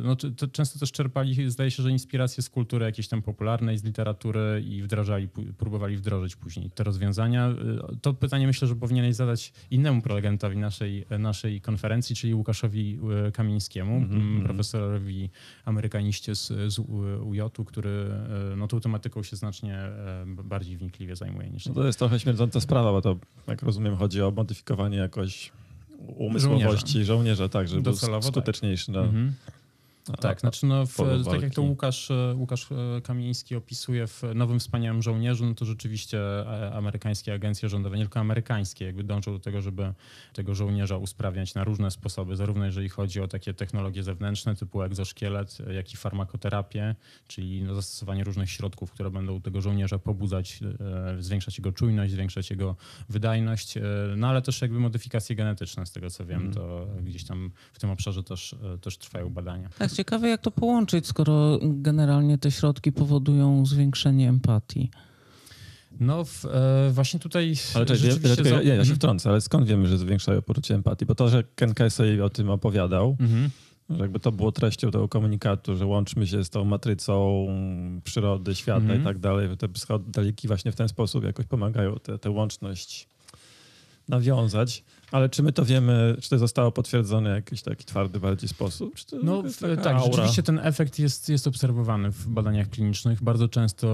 no, to często też czerpali, zdaje się, że inspiracje z kultury jakiejś tam popularnej, z literatury i wdrażali, próbowali wdrożyć później te rozwiązania. Y, to pytanie myślę, że powinieneś zadać innemu prelegentowi naszej, naszej konferencji, czyli Łukaszowi e, Kamińskiemu, mhm, mm -hmm. profesorowi amerykaniście z, z UJ-u, e, który e, no, tą tematyką się znacznie bardziej wnikliwie zajmuje niż. No to jest trochę śmierdząca sprawa, bo to, jak rozumiem, chodzi o modyfikowanie jakoś umysłowości żołnierza, żołnierza tak, żeby Docelowo, był tak. skuteczniejszy. Tak. No. Mhm. Tak, znaczy no w, tak jak to Łukasz, e, Łukasz e, Kamiński opisuje w Nowym Wspaniałym Żołnierzu, no to rzeczywiście e, amerykańskie agencje rządowe, nie tylko amerykańskie, jakby dążą do tego, żeby tego żołnierza usprawniać na różne sposoby, zarówno jeżeli chodzi o takie technologie zewnętrzne typu egzoszkielet, jak i farmakoterapię, czyli no, zastosowanie różnych środków, które będą tego żołnierza pobudzać, zwiększać jego czujność, zwiększać jego wydajność, no ale też jakby modyfikacje genetyczne, z tego co wiem, mhm. to gdzieś tam w tym obszarze też, też trwają badania. Tak, Ciekawe, jak to połączyć, skoro generalnie te środki powodują zwiększenie empatii. No w, e, właśnie tutaj... Ale cześć, ja, ja, ja, ja się mhm. wtrącę, ale skąd wiemy, że zwiększają poczucie empatii? Bo to, że Ken Kesey o tym opowiadał, mhm. że jakby to było treścią tego komunikatu, że łączmy się z tą matrycą przyrody, świata mhm. i tak dalej, że te psychodeliki właśnie w ten sposób jakoś pomagają tę łączność nawiązać. Ale czy my to wiemy, czy to zostało potwierdzone w jakiś taki twardy bardziej sposób? no tak, aura? rzeczywiście ten efekt jest, jest obserwowany w badaniach klinicznych. Bardzo często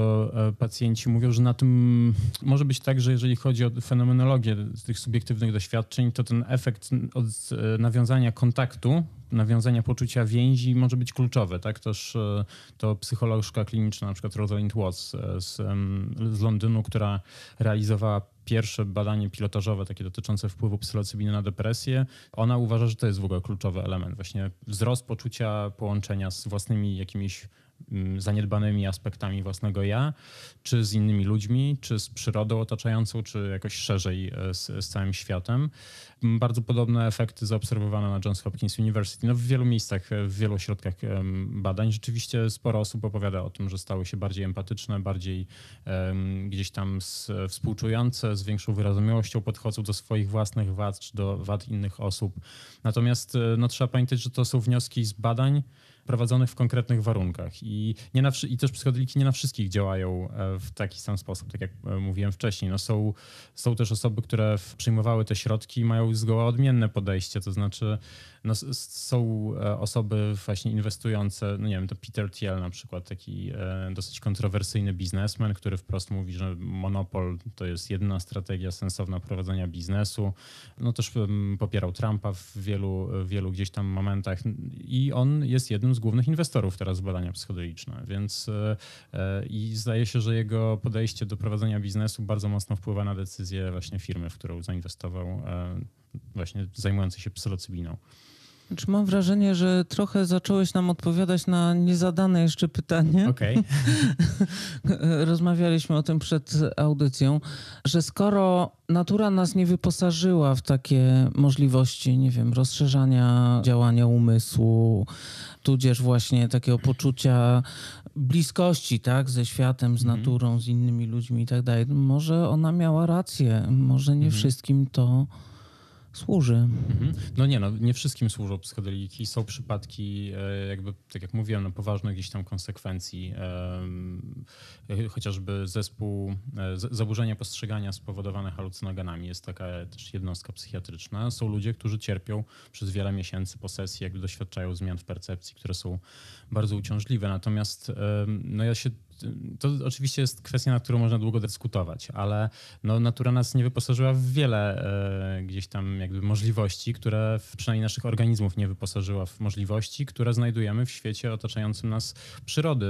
e, pacjenci mówią, że na tym może być tak, że jeżeli chodzi o fenomenologię tych subiektywnych doświadczeń, to ten efekt od e, nawiązania kontaktu nawiązania poczucia więzi może być kluczowe. Tak też e, to psycholożka kliniczna, na przykład Rosalind Watts e, z, z Londynu, która realizowała pierwsze badanie pilotażowe, takie dotyczące wpływu psylocybiny na depresję, ona uważa, że to jest w ogóle kluczowy element, właśnie wzrost poczucia połączenia z własnymi jakimiś zaniedbanymi aspektami własnego ja, czy z innymi ludźmi, czy z przyrodą otaczającą, czy jakoś szerzej e, z, z całym światem. Bardzo podobne efekty zaobserwowano na Johns Hopkins University. No, w wielu miejscach, e, w wielu ośrodkach e, badań rzeczywiście sporo osób opowiada o tym, że stały się bardziej empatyczne, bardziej um, gdzieś tam z, współczujące, z większą wyrozumiałością podchodzą do swoich własnych wad czy do wad innych osób. Natomiast no, trzeba pamiętać, że to są wnioski z badań, prowadzonych w konkretnych warunkach. I, nie na, i też psychodeliki nie na wszystkich działają e, w taki sam sposób, tak jak e, mówiłem wcześniej. No są, są też osoby, które przyjmowały te środki i mają zgoła odmienne podejście, to znaczy no, są e, osoby właśnie inwestujące, no nie wiem, to Peter Thiel na przykład, taki dosyć kontrowersyjny biznesmen, który wprost mówi, że monopol to jest jedna strategia sensowna prowadzenia biznesu. No też popierał Trumpa w wielu, wielu gdzieś tam momentach i on jest jednym jednym z głównych inwestorów teraz w badania psychodeliczne, więc e, e, i zdaje się, że jego podejście do prowadzenia biznesu bardzo mocno wpływa na decyzję właśnie firmy, w którą zainwestował, e, właśnie zajmujący się psylocybiną. Czy znaczy, mam wrażenie, że trochę zacząłeś nam odpowiadać na niezadane jeszcze pytanie. Okej. Okay. Rozmawialiśmy o tym przed audycją, że skoro natura nas nie wyposażyła w takie możliwości, nie wiem, rozszerzania działania umysłu, tudzież właśnie takiego poczucia bliskości, tak, ze światem, z mhm. naturą, z innymi ludźmi i tak dalej. Może ona miała rację, może nie mhm. wszystkim to Służy. Mhm. No nie, no, nie wszystkim służą psychodeliki. Są przypadki, e, jakby, tak jak mówiłem, no, poważnych gdzieś tam konsekwencji. Chociażby zespół e, zaburzenia postrzegania spowodowane halucynogenami jest taka też jednostka psychiatryczna. Są ludzie, którzy cierpią przez wiele miesięcy po sesji, jakby doświadczają zmian w percepcji, które są bardzo uciążliwe. Natomiast no, ja się to oczywiście jest kwestia, nad którą można długo dyskutować, ale no, natura nas nie wyposażyła w wiele e, gdzieś tam jakby możliwości, które w, przynajmniej naszych organizmów nie wyposażyła w możliwości, które znajdujemy w świecie otaczającym nas przyrody.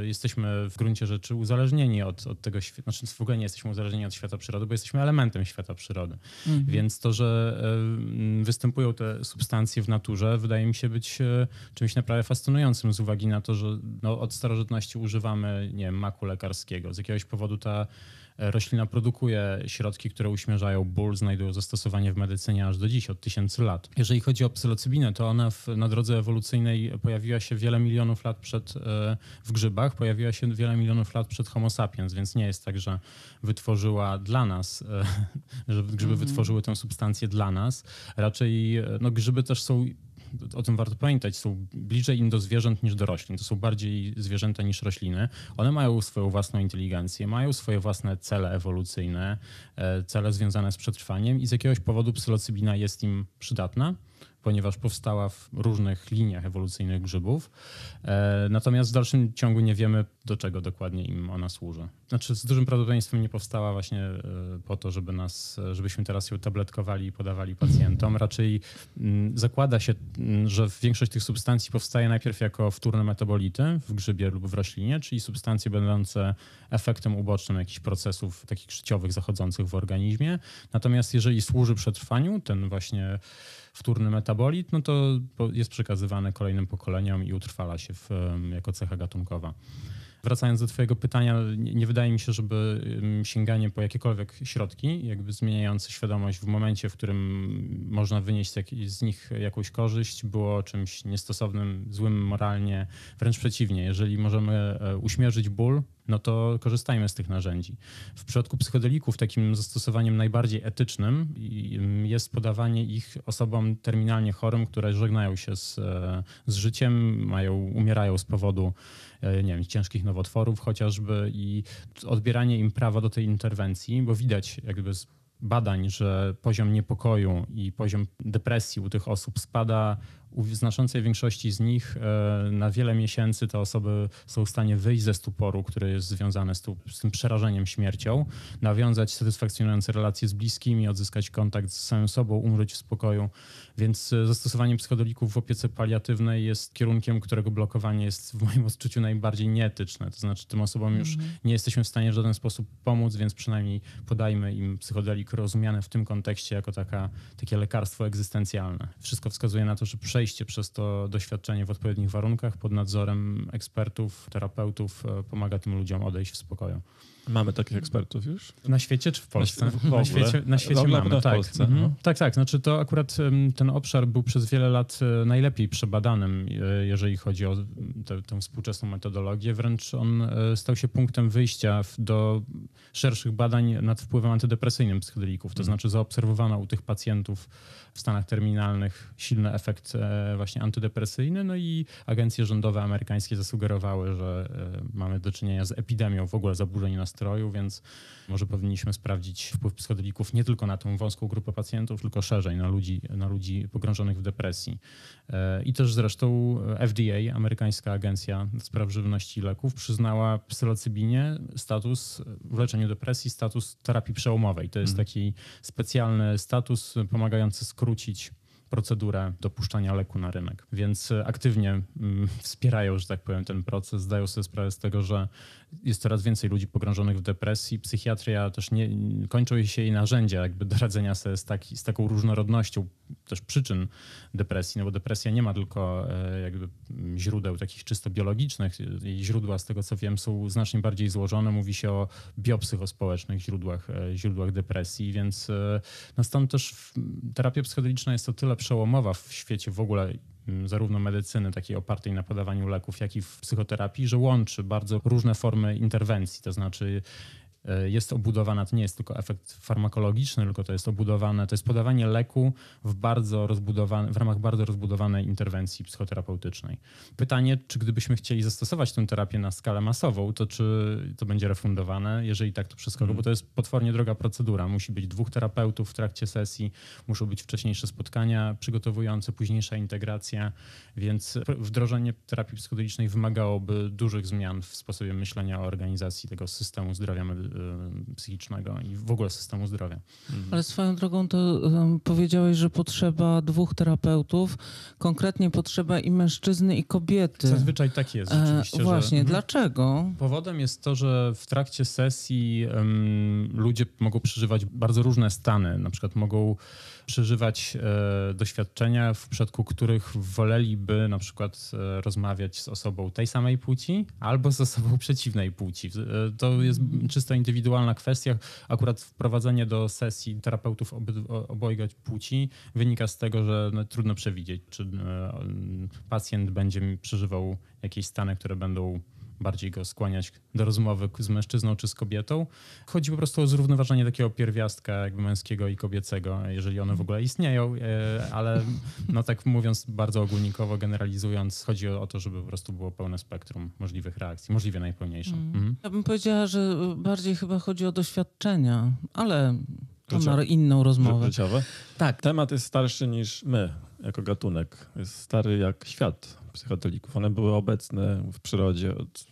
E, jesteśmy w gruncie rzeczy uzależnieni od, od tego świata, znaczy w ogóle nie jesteśmy uzależnieni od świata przyrody, bo jesteśmy elementem świata przyrody. Mhm. Więc to, że e, występują te substancje w naturze, wydaje mi się być e, czymś naprawdę fascynującym z uwagi na to, że no, od starożytności używamy nie wiem, maku lekarskiego. Z jakiegoś powodu ta e, roślina produkuje środki, które uśmierzają ból, znajdują zastosowanie w medycynie aż do dziś, od tysięcy lat. Jeżeli chodzi o psylocybinę, to ona w, na drodze ewolucyjnej pojawiła się wiele milionów lat przed, e, w grzybach, pojawiła się wiele milionów lat przed homo sapiens, więc nie jest tak, że wytworzyła dla nas, e, że grzyby mm -hmm. wytworzyły tę substancję dla nas. Raczej no, grzyby też są o tym warto pamiętać, są bliżej im do zwierząt niż do roślin. To są bardziej zwierzęta niż rośliny. One mają swoją własną inteligencję, mają swoje własne cele ewolucyjne, e, cele związane z przetrwaniem i z jakiegoś powodu psylocybina jest im przydatna ponieważ powstała w różnych liniach ewolucyjnych grzybów. E, natomiast w dalszym ciągu nie wiemy, do czego dokładnie im ona służy. Znaczy z dużym prawdopodobieństwem nie powstała właśnie e, po to, żeby nas, e, żebyśmy teraz ją tabletkowali i podawali pacjentom. Raczej mm, zakłada się, mm, że większość tych substancji powstaje najpierw jako wtórne metabolity w grzybie lub w roślinie, czyli substancje będące efektem ubocznym jakichś procesów takich życiowych zachodzących w organizmie. Natomiast jeżeli służy przetrwaniu, ten właśnie wtórny metabolit, no to jest przekazywany kolejnym pokoleniom i utrwala się w, e, jako cecha gatunkowa. Wracając do Twojego pytania, nie, nie wydaje mi się, żeby sięganie po jakiekolwiek środki, jakby zmieniające świadomość w momencie, w którym można wynieść z nich jakąś korzyść, było czymś niestosownym, złym moralnie. Wręcz przeciwnie, jeżeli możemy e, uśmierzyć ból, no to korzystajmy z tych narzędzi. W przypadku psychodelików takim zastosowaniem najbardziej etycznym mm, jest podawanie ich osobom terminalnie chorym, które żegnają się z, e, z życiem, mają, umierają z powodu e, nie wiem, ciężkich nowotworów chociażby i odbieranie im prawa do tej interwencji, bo widać jakby z badań, że poziom niepokoju i poziom depresji u tych osób spada w znaczącej większości z nich e, na wiele miesięcy te osoby są w stanie wyjść ze stuporu, który jest związany z, tu, z tym przerażeniem śmiercią, nawiązać satysfakcjonujące relacje z bliskimi, odzyskać kontakt z samym sobą, umrzeć w spokoju. Więc e, zastosowanie psychodelików w opiece paliatywnej jest kierunkiem, którego blokowanie jest w moim odczuciu najbardziej nieetyczne. To znaczy tym osobom już mhm. nie jesteśmy w stanie w żaden sposób pomóc, więc przynajmniej podajmy im psychodelik rozumiane w tym kontekście jako taka, takie lekarstwo egzystencjalne. Wszystko wskazuje na to, że przejście przejście przez to doświadczenie w odpowiednich warunkach pod nadzorem ekspertów, terapeutów e, pomaga tym ludziom odejść w spokoju. Mamy takich ekspertów już? Na świecie czy w Polsce? W na, świecie, na świecie mamy, tak. Polsce, mhm. no. tak. Tak, Znaczy to akurat ten obszar był przez wiele lat e, najlepiej przebadanym, e, jeżeli chodzi o tę współczesną metodologię, wręcz on e, stał się punktem wyjścia do szerszych badań nad wpływem antydepresyjnym psychodelików. To mhm. znaczy zaobserwowano u tych pacjentów w stanach terminalnych silny efekt e, właśnie antydepresyjny, no i agencje rządowe amerykańskie zasugerowały, że e, mamy do czynienia z epidemią w ogóle zaburzeń nastroju, więc może powinniśmy sprawdzić wpływ psychodelików nie tylko na tą wąską grupę pacjentów, tylko szerzej na ludzi, na ludzi pogrążonych w depresji. I też zresztą FDA, amerykańska Europejska Agencja Spraw Żywności i Leków przyznała psylocybinie status w leczeniu depresji, status terapii przełomowej. To jest mhm. taki specjalny status pomagający skrócić procedurę dopuszczania leku na rynek. Więc aktywnie mm, wspierają, że tak powiem, ten proces. Zdają sobie sprawę z tego, że jest coraz więcej ludzi pogrążonych w depresji. Psychiatria też nie, kończą się jej narzędzia jakby do radzenia sobie z, taki, z taką różnorodnością też przyczyn depresji, no bo depresja nie ma tylko e, jakby źródeł takich czysto biologicznych. Jej źródła, z tego co wiem, są znacznie bardziej złożone. Mówi się o biopsychospołecznych źródłach, e, źródłach depresji, więc e, no stąd też terapia psychodeliczna jest o tyle przełomowa w świecie w ogóle mm, zarówno medycyny takiej opartej na podawaniu leków, jak i w psychoterapii, że łączy bardzo różne formy interwencji. To znaczy E, jest obudowana, to nie jest tylko efekt farmakologiczny, tylko to jest obudowane, to jest podawanie leku w, bardzo rozbudowane, w ramach bardzo rozbudowanej interwencji psychoterapeutycznej. Pytanie, czy gdybyśmy chcieli zastosować tę terapię na skalę masową, to czy to będzie refundowane? Jeżeli tak, to przez kogo? Mm. Bo to jest potwornie droga procedura. Musi być dwóch terapeutów w trakcie sesji, muszą być wcześniejsze spotkania przygotowujące, późniejsza integracja, więc wdrożenie terapii psychodelicznej wymagałoby dużych zmian w sposobie myślenia o organizacji tego systemu zdrowia medy Y, psychicznego i w ogóle systemu zdrowia. Mhm. Ale swoją drogą to powiedziałeś, że potrzeba dwóch terapeutów, konkretnie potrzeba i mężczyzny, i kobiety. Zazwyczaj tak jest Oczywiście, E, właśnie, że... Mhm. dlaczego? Powodem jest to, że w trakcie sesji um, ludzie mogą przeżywać bardzo różne stany, na przykład mogą przeżywać e, doświadczenia, w przypadku których woleliby na przykład e, rozmawiać z osobą tej samej płci albo z osobą przeciwnej płci. E, to jest czysto indywidualna kwestia. Akurat wprowadzenie do sesji terapeutów obojga płci wynika z tego, że no, trudno przewidzieć, czy pacjent będzie przeżywał jakieś stany, które będą bardziej go skłaniać do rozmowy z mężczyzną czy z kobietą. Chodzi po prostu o zrównoważenie takiego pierwiastka jakby męskiego i kobiecego, jeżeli one w ogóle istnieją, e, ale no tak mówiąc bardzo ogólnikowo, generalizując, chodzi o to, żeby po prostu było pełne spektrum możliwych reakcji, możliwie najpełniejsze. Mm. Mhm. Ja bym powiedziała, że bardziej chyba chodzi o doświadczenia, ale na inną rozmowę. Życiowe? Tak. Temat jest starszy niż my jako gatunek. Jest stary jak świat psychodelików. One były obecne w przyrodzie od,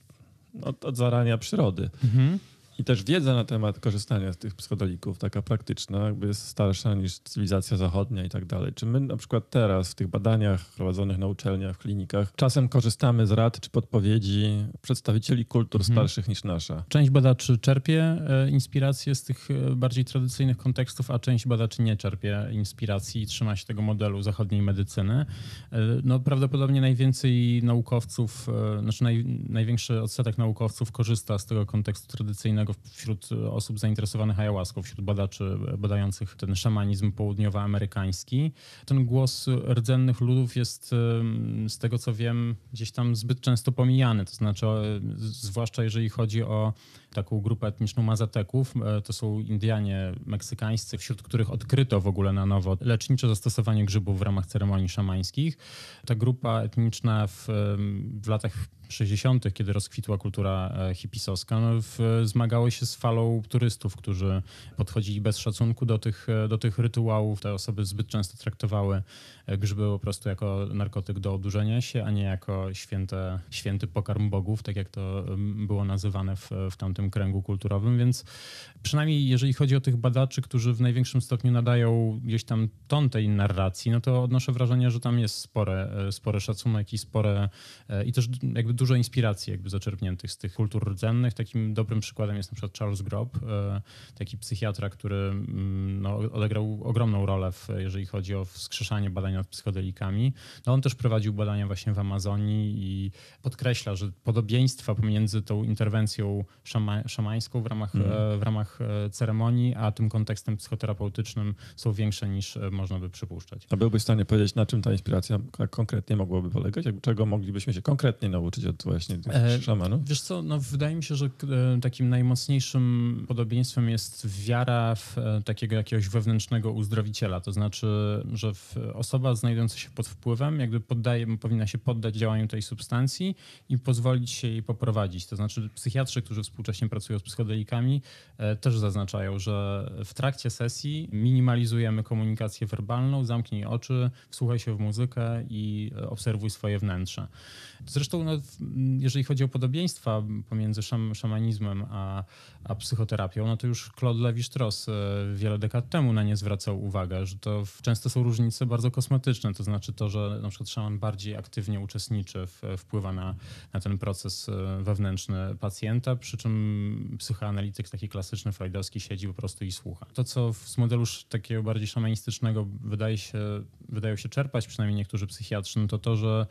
od, od zarania przyrody. Mhm. I też wiedza na temat korzystania z tych psychodelików, taka praktyczna, jakby jest starsza niż cywilizacja zachodnia i tak dalej. Czy my na przykład teraz w tych badaniach prowadzonych na uczelniach, w klinikach, czasem korzystamy z rad czy podpowiedzi przedstawicieli kultur mhm. starszych niż nasza? Część badaczy czerpie e, inspiracje z tych e, bardziej tradycyjnych kontekstów, a część badaczy nie czerpie inspiracji i trzyma się tego modelu zachodniej medycyny. E, no prawdopodobnie najwięcej naukowców, znaczy naj, największy odsetek naukowców korzysta z tego kontekstu tradycyjnego popularnego wśród e, osób zainteresowanych ayahuaską, wśród badaczy e, badających ten szamanizm południowoamerykański. Ten głos rdzennych ludów jest, z tego co wiem, gdzieś tam zbyt często pomijany. To znaczy, e, zwłaszcza jeżeli chodzi o taką grupę etniczną Mazateków. E, to są Indianie meksykańscy, wśród których odkryto w ogóle na nowo lecznicze zastosowanie grzybów w ramach ceremonii szamańskich. Ta grupa etniczna w, w latach 60., kiedy rozkwitła kultura e, hipisowska, no, się z falą turystów, którzy podchodzili bez szacunku do tych, e, do tych rytuałów. Te osoby zbyt często traktowały grzyby po prostu jako narkotyk do odurzenia się, a nie jako święte, święty pokarm bogów, tak jak to było nazywane w, w tamtym tym kręgu kulturowym, więc przynajmniej jeżeli chodzi o tych badaczy, którzy w największym stopniu nadają gdzieś tam ton tej narracji, no to odnoszę wrażenie, że tam jest spore, e, spore szacunek i spore e, i też jakby dużo inspiracji jakby zaczerpniętych z tych kultur rdzennych. Takim dobrym przykładem jest na przykład Charles Grob, e, taki psychiatra, który mm, no, odegrał ogromną rolę, w, jeżeli chodzi o wskrzeszanie badań nad psychodelikami. No, on też prowadził badania właśnie w Amazonii i podkreśla, że podobieństwa pomiędzy tą interwencją szamanów szama, szamańską w ramach, mm. w ramach e, ceremonii, a tym kontekstem psychoterapeutycznym są większe niż e, można by przypuszczać. A byłbyś w stanie powiedzieć, na czym ta inspiracja konkretnie mogłaby polegać? Czego moglibyśmy się konkretnie nauczyć od właśnie szamanów? Wiesz co, no wydaje mi się, że takim najmocniejszym podobieństwem jest wiara w takiego jakiegoś wewnętrznego uzdrowiciela. To znaczy, że osoba znajdująca się pod wpływem jakby poddaje, powinna się poddać działaniu tej substancji i pozwolić się jej poprowadzić. To znaczy psychiatrzy, którzy współcześnie właśnie pracują z psychodelikami, e, też zaznaczają, że w trakcie sesji minimalizujemy komunikację werbalną, zamknij oczy, wsłuchaj się w muzykę i e, obserwuj swoje wnętrze. Zresztą, no, jeżeli chodzi o podobieństwa pomiędzy szamanizmem a, a psychoterapią, no to już Claude Lévi-Strauss e, wiele dekad temu na nie zwracał uwagę, że to często są różnice bardzo kosmetyczne, to znaczy to, że na przykład szaman bardziej aktywnie uczestniczy, w, wpływa na, na ten proces wewnętrzny pacjenta, przy czym psychoanalityk taki klasyczny freudowski siedzi po prostu i słucha. To, co z modelu takiego bardziej szamanistycznego wydaje się, wydają się czerpać, przynajmniej niektórzy psychiatrzy, no to to, że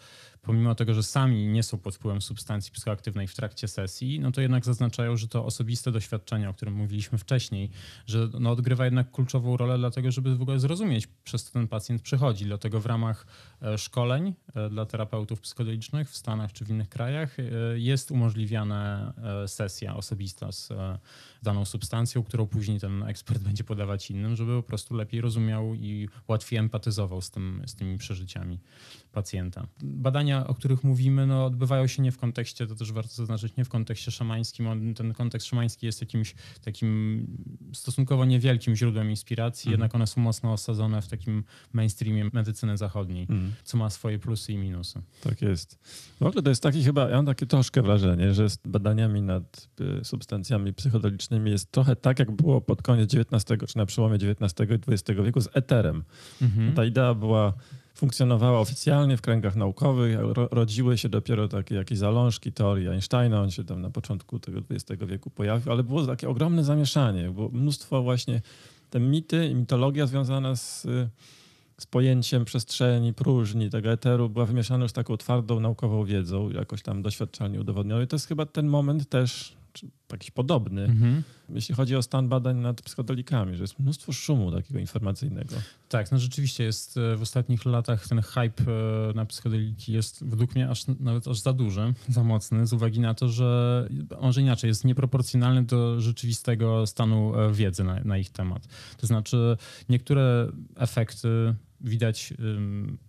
pomimo tego, że sami nie są pod wpływem substancji psychoaktywnej w trakcie sesji, no to jednak zaznaczają, że to osobiste doświadczenie, o którym mówiliśmy wcześniej, że no odgrywa jednak kluczową rolę dlatego, żeby w ogóle zrozumieć, przez co ten pacjent przychodzi. Dlatego w ramach e, szkoleń e, dla terapeutów psychodelicznych w Stanach czy w innych krajach e, jest umożliwiana sesja osobista z daną substancją, którą później ten ekspert będzie podawać innym, żeby po prostu lepiej rozumiał i łatwiej empatyzował z, tym, z tymi przeżyciami pacjenta. Badania, o których mówimy, no, odbywają się nie w kontekście, to też warto zaznaczyć, nie w kontekście szamańskim. ten kontekst szamański jest jakimś takim stosunkowo niewielkim źródłem inspiracji, mhm. jednak one są mocno osadzone w takim mainstreamie medycyny zachodniej, mhm. co ma swoje plusy i minusy. Tak jest. W ogóle to jest taki chyba, ja mam takie troszkę wrażenie, że z badaniami nad y, substancjami psychodelicznymi jest trochę tak, jak było pod koniec XIX, czy na przełomie XIX i XX wieku z eterem. Mhm. Ta idea była funkcjonowała oficjalnie w kręgach naukowych. Rodziły się dopiero takie jakieś zalążki teorii Einsteina, on się tam na początku tego XX wieku pojawił, ale było takie ogromne zamieszanie, bo mnóstwo właśnie te mity i mitologia związana z, z pojęciem przestrzeni, próżni, tego eteru była wymieszana już taką twardą naukową wiedzą, jakoś tam doświadczalnie udowodnioną. I to jest chyba ten moment też czy jakiś podobny, mhm. jeśli chodzi o stan badań nad psychodelikami, że jest mnóstwo szumu takiego informacyjnego. Tak, no rzeczywiście jest e, w ostatnich latach ten hype e, na psychodeliki jest według mnie aż, nawet aż za duży, za mocny, z uwagi na to, że może inaczej, jest nieproporcjonalny do rzeczywistego stanu e, wiedzy na, na ich temat. To znaczy niektóre efekty widać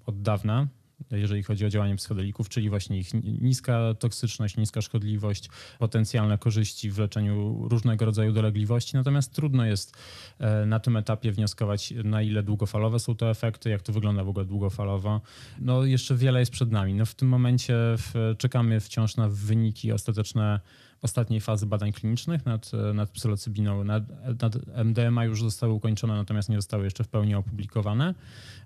od dawna, jeżeli chodzi o działanie psychodelików, czyli właśnie ich niska toksyczność, niska szkodliwość, potencjalne korzyści w leczeniu różnego rodzaju dolegliwości. Natomiast trudno jest e, na tym etapie wnioskować, na ile długofalowe są to efekty, jak to wygląda w ogóle długofalowo. No jeszcze wiele jest przed nami. No w tym momencie w, czekamy wciąż na wyniki ostateczne ostatniej fazy badań klinicznych nad, nad psylocybiną. Nad, nad MDMA już zostały ukończone, natomiast nie zostały jeszcze w pełni opublikowane.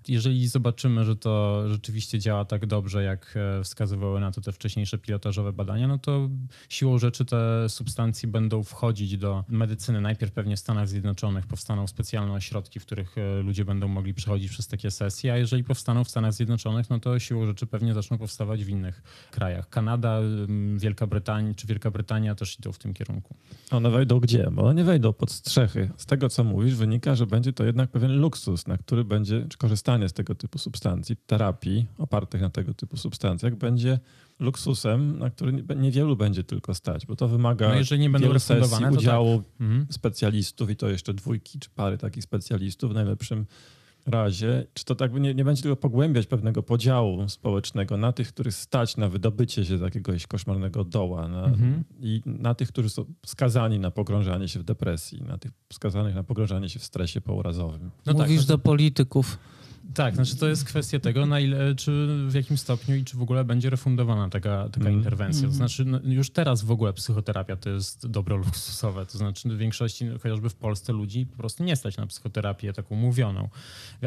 Jeżeli zobaczymy, że to rzeczywiście działa tak dobrze, jak e, wskazywały na to te wcześniejsze pilotażowe badania, no to siłą rzeczy te substancje będą wchodzić do medycyny. Najpierw pewnie w Stanach Zjednoczonych powstaną specjalne ośrodki, w których e, ludzie będą mogli przechodzić przez takie sesje, a jeżeli powstaną w Stanach Zjednoczonych, no to siłą rzeczy pewnie zaczną powstawać w innych krajach. Kanada, Wielka Brytania czy Wielka Brytania też idą w tym kierunku. One wejdą gdzie? Bo one nie wejdą pod strzechy. Z tego, co mówisz, wynika, że będzie to jednak pewien luksus, na który będzie korzystać korzystanie z tego typu substancji, terapii opartych na tego typu substancjach będzie luksusem, na który niewielu będzie tylko stać, bo to wymaga no jeżeli nie będą sesji, tak. udziału tak. mhm. specjalistów i to jeszcze dwójki czy pary takich specjalistów w najlepszym razie, czy to tak nie, nie będzie tylko pogłębiać pewnego podziału społecznego na tych, których stać na wydobycie się z jakiegoś koszmarnego doła na, mhm. i na tych, którzy są skazani na pogrążanie się w depresji, na tych skazanych na pogrążanie się w stresie pourazowym. No tak, Mówisz tak, do polityków. Tak, znaczy to jest kwestia tego, na ile, czy w jakim stopniu i czy w ogóle będzie refundowana taka, taka mm. interwencja. To mhm. znaczy no, już teraz w ogóle psychoterapia to jest dobro luksusowe, to znaczy w większości, no, chociażby w Polsce ludzi po prostu nie stać na psychoterapię taką mówioną,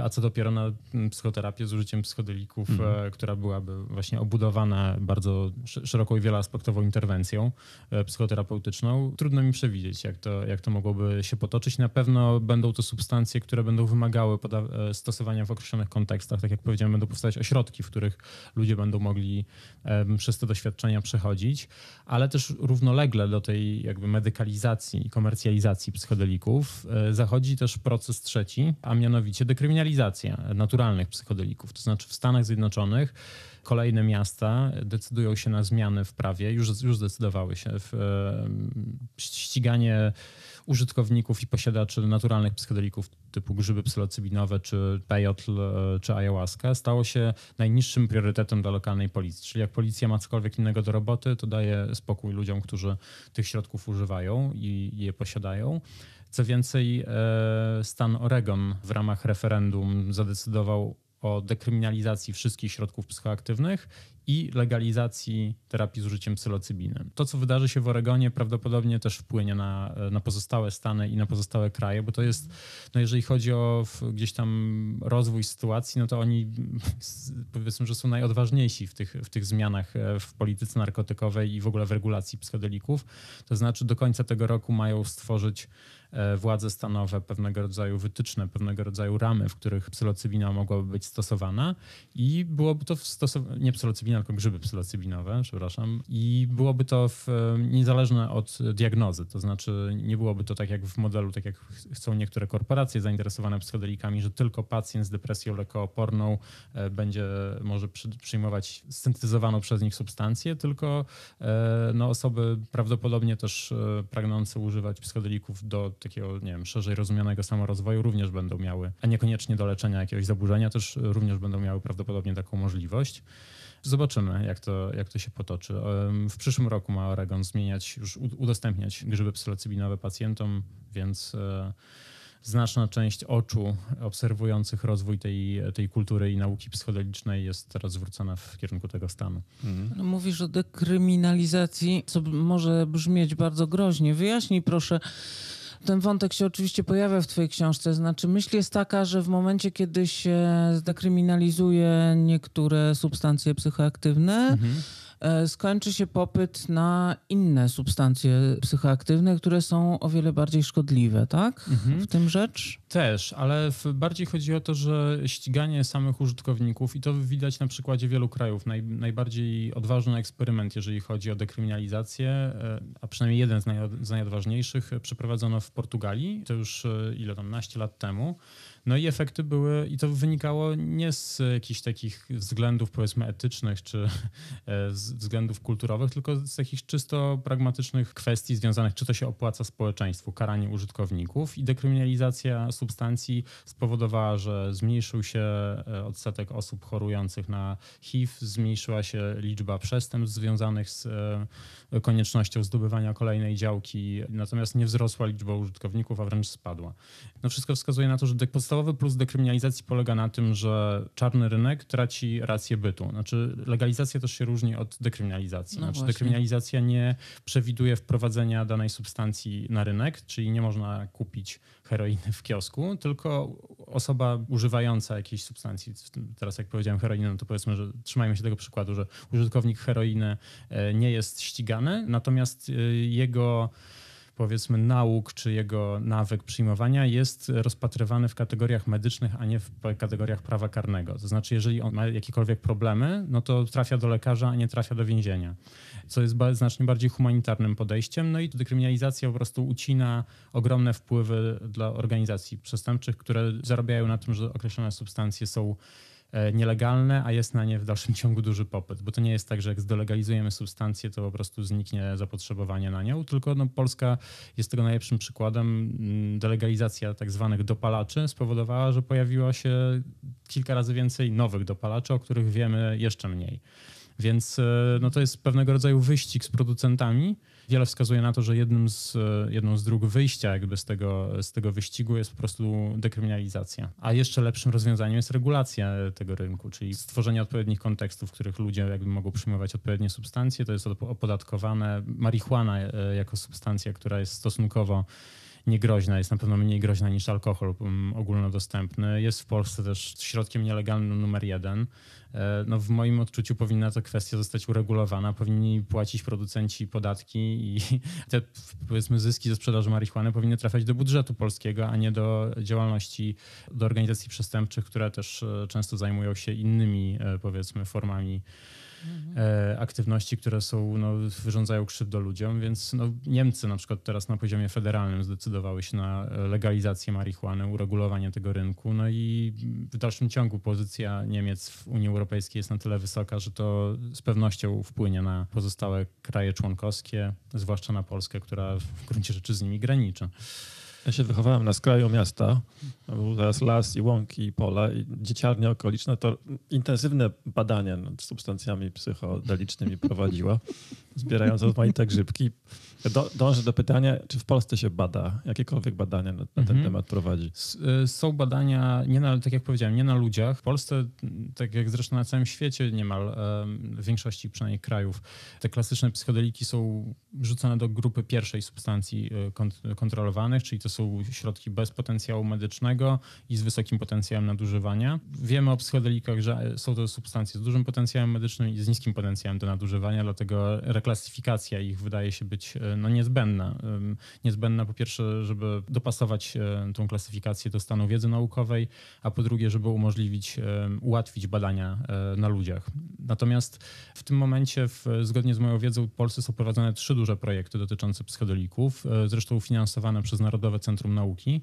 a co dopiero na psychoterapię z użyciem psychodelików, mm. która byłaby właśnie obudowana bardzo szeroką i wieloaspektową interwencją e, psychoterapeutyczną. Trudno mi przewidzieć, jak to, jak to mogłoby się potoczyć. Na pewno będą to substancje, które będą wymagały e, stosowania w okresie określonych kontekstach, tak jak powiedziałem, będą powstawać ośrodki, w których ludzie będą mogli przez te doświadczenia przechodzić, ale też równolegle do tej jakby medykalizacji i komercjalizacji psychodelików e, zachodzi też proces trzeci, a mianowicie dekryminalizacja naturalnych psychodelików. To znaczy w Stanach Zjednoczonych kolejne miasta decydują się na zmiany w prawie, już, już zdecydowały się w ściganie użytkowników i posiadaczy naturalnych psychodelików typu grzyby psylocybinowe, czy peyotl, e, czy ayahuasca stało się najniższym priorytetem dla lokalnej policji. Czyli jak policja ma cokolwiek innego do roboty, to daje spokój ludziom, którzy tych środków używają i je posiadają. Co więcej, e, stan Oregon w ramach referendum zadecydował o dekryminalizacji wszystkich środków psychoaktywnych i legalizacji terapii z użyciem psylocybiny. To, co wydarzy się w Oregonie, prawdopodobnie też wpłynie na, na pozostałe stany i na pozostałe kraje, bo to jest, no jeżeli chodzi o gdzieś tam rozwój sytuacji, no to oni powiedzmy, że są najodważniejsi w tych, w tych zmianach e, w polityce narkotykowej i w ogóle w regulacji psychodelików. To znaczy do końca tego roku mają stworzyć E, władze stanowe pewnego rodzaju wytyczne, pewnego rodzaju ramy, w których psylocybina mogłaby być stosowana i byłoby to stosowane, nie psylocybina, tylko grzyby psylocybinowe, przepraszam, i byłoby to w, e, niezależne od diagnozy, to znaczy nie byłoby to tak jak w modelu, tak jak chcą niektóre korporacje zainteresowane psychodelikami, że tylko pacjent z depresją lekooporną e, będzie może przy, przyjmować syntetyzowaną przez nich substancję, tylko no, osoby prawdopodobnie też pragnące używać psychodelików do takiego, nie wiem, szerzej rozumianego samorozwoju również będą miały, a niekoniecznie do leczenia jakiegoś zaburzenia też również będą miały prawdopodobnie taką możliwość. Zobaczymy, jak to, jak to się potoczy. W przyszłym roku ma Oregon zmieniać, już udostępniać grzyby psylocybinowe pacjentom, więc e, znaczna część oczu obserwujących rozwój tej, tej kultury i nauki psychodelicznej jest teraz zwrócona w kierunku tego stanu. Mhm. No mówisz o dekryminalizacji, co może brzmieć bardzo groźnie. Wyjaśnij proszę, ten wątek się oczywiście pojawia w Twojej książce. Znaczy, myśl jest taka, że w momencie, kiedy się zdekryminalizuje niektóre substancje psychoaktywne, mhm e, skończy się popyt na inne substancje psychoaktywne, które są o wiele bardziej szkodliwe, tak? Mhm. W tym rzecz? Też, ale bardziej chodzi o to, że ściganie samych użytkowników i to widać na przykładzie wielu krajów. Naj, najbardziej odważny eksperyment, jeżeli chodzi o dekryminalizację, e, a przynajmniej jeden z, naj, z najodważniejszych, e, przeprowadzono w Portugalii, to już e, ile tam, naście lat temu. No i efekty były, i to wynikało nie z jakichś takich względów powiedzmy etycznych czy z względów kulturowych, tylko z jakichś czysto pragmatycznych kwestii związanych, czy to się opłaca społeczeństwu, karanie użytkowników i dekryminalizacja substancji spowodowała, że zmniejszył się e, odsetek osób chorujących na HIV, zmniejszyła się liczba przestępstw związanych z e, koniecznością zdobywania kolejnej działki, natomiast nie wzrosła liczba użytkowników, a wręcz spadła. No wszystko wskazuje na to, że podstawowy plus dekryminalizacji polega na tym, że czarny rynek traci rację bytu. Znaczy legalizacja też się różni od dekryminalizacji. No znaczy właśnie. dekryminalizacja nie przewiduje wprowadzenia danej substancji na rynek, czyli nie można kupić heroiny w kiosku, tylko osoba używająca jakiejś substancji, teraz jak powiedziałem heroinę, no to powiedzmy, że trzymajmy się tego przykładu, że użytkownik heroiny e, nie jest ścigany, natomiast e, jego powiedzmy nauk czy jego nawyk przyjmowania jest rozpatrywany w kategoriach medycznych, a nie w kategoriach prawa karnego. To znaczy, jeżeli on ma jakiekolwiek problemy, no to trafia do lekarza, a nie trafia do więzienia, co jest znacznie bardziej humanitarnym podejściem. No i dekryminalizacja po prostu ucina ogromne wpływy dla organizacji przestępczych, które zarabiają na tym, że określone substancje są E, nielegalne, a jest na nie w dalszym ciągu duży popyt, bo to nie jest tak, że jak zdelegalizujemy substancję, to po prostu zniknie zapotrzebowanie na nią, tylko no, Polska jest tego najlepszym przykładem. Mm, delegalizacja tak zwanych dopalaczy spowodowała, że pojawiło się kilka razy więcej nowych dopalaczy, o których wiemy jeszcze mniej. Więc e, no to jest pewnego rodzaju wyścig z producentami. Wiele wskazuje na to, że jednym z, e, jedną z dróg wyjścia jakby z tego, z tego wyścigu jest po prostu dekryminalizacja. A jeszcze lepszym rozwiązaniem jest regulacja e, tego rynku, czyli stworzenie odpowiednich kontekstów, w których ludzie jakby mogą przyjmować odpowiednie substancje. To jest opodatkowane. Marihuana jako substancja, która jest stosunkowo niegroźna, jest na pewno mniej groźna niż alkohol mm, ogólnodostępny. Jest w Polsce też środkiem nielegalnym numer jeden. E, no w moim odczuciu powinna ta kwestia zostać uregulowana, powinni płacić producenci podatki i te powiedzmy zyski ze sprzedaży marihuany powinny trafiać do budżetu polskiego, a nie do działalności, do organizacji przestępczych, które też e, często zajmują się innymi e, powiedzmy formami Mhm. E, aktywności, które są, no, wyrządzają krzywdę ludziom, więc no, Niemcy na przykład teraz na poziomie federalnym zdecydowały się na legalizację marihuany, uregulowanie tego rynku, no i w dalszym ciągu pozycja Niemiec w Unii Europejskiej jest na tyle wysoka, że to z pewnością wpłynie na pozostałe kraje członkowskie, zwłaszcza na Polskę, która w gruncie rzeczy z nimi graniczy. Ja się wychowałem na skraju miasta. Był teraz las i łąki i pola i dzieciarnia okoliczna to intensywne badanie nad substancjami psychodelicznymi prowadziła, zbierając rozmaite grzybki dążę do pytania, czy w Polsce się bada, jakiekolwiek badania na, na ten mhm. temat prowadzi? Y, są badania, nie na, tak jak powiedziałem, nie na ludziach. W Polsce, tak jak zresztą na całym świecie niemal, w większości przynajmniej krajów, te klasyczne psychodeliki są rzucane do grupy pierwszej substancji y, kontrolowanych, czyli to są środki bez potencjału medycznego i z wysokim potencjałem nadużywania. Wiemy o psychodelikach, że e, są to substancje z dużym potencjałem medycznym i z niskim potencjałem do nadużywania, dlatego reklasyfikacja ich wydaje się być e, no, niezbędna. Niezbędna po pierwsze, żeby dopasować e, tą klasyfikację do stanu wiedzy naukowej, a po drugie, żeby umożliwić, e, ułatwić badania e, na ludziach. Natomiast w tym momencie, w, zgodnie z moją wiedzą, w Polsce są prowadzone trzy duże projekty dotyczące psychodelików, zresztą finansowane przez Narodowe Centrum Nauki.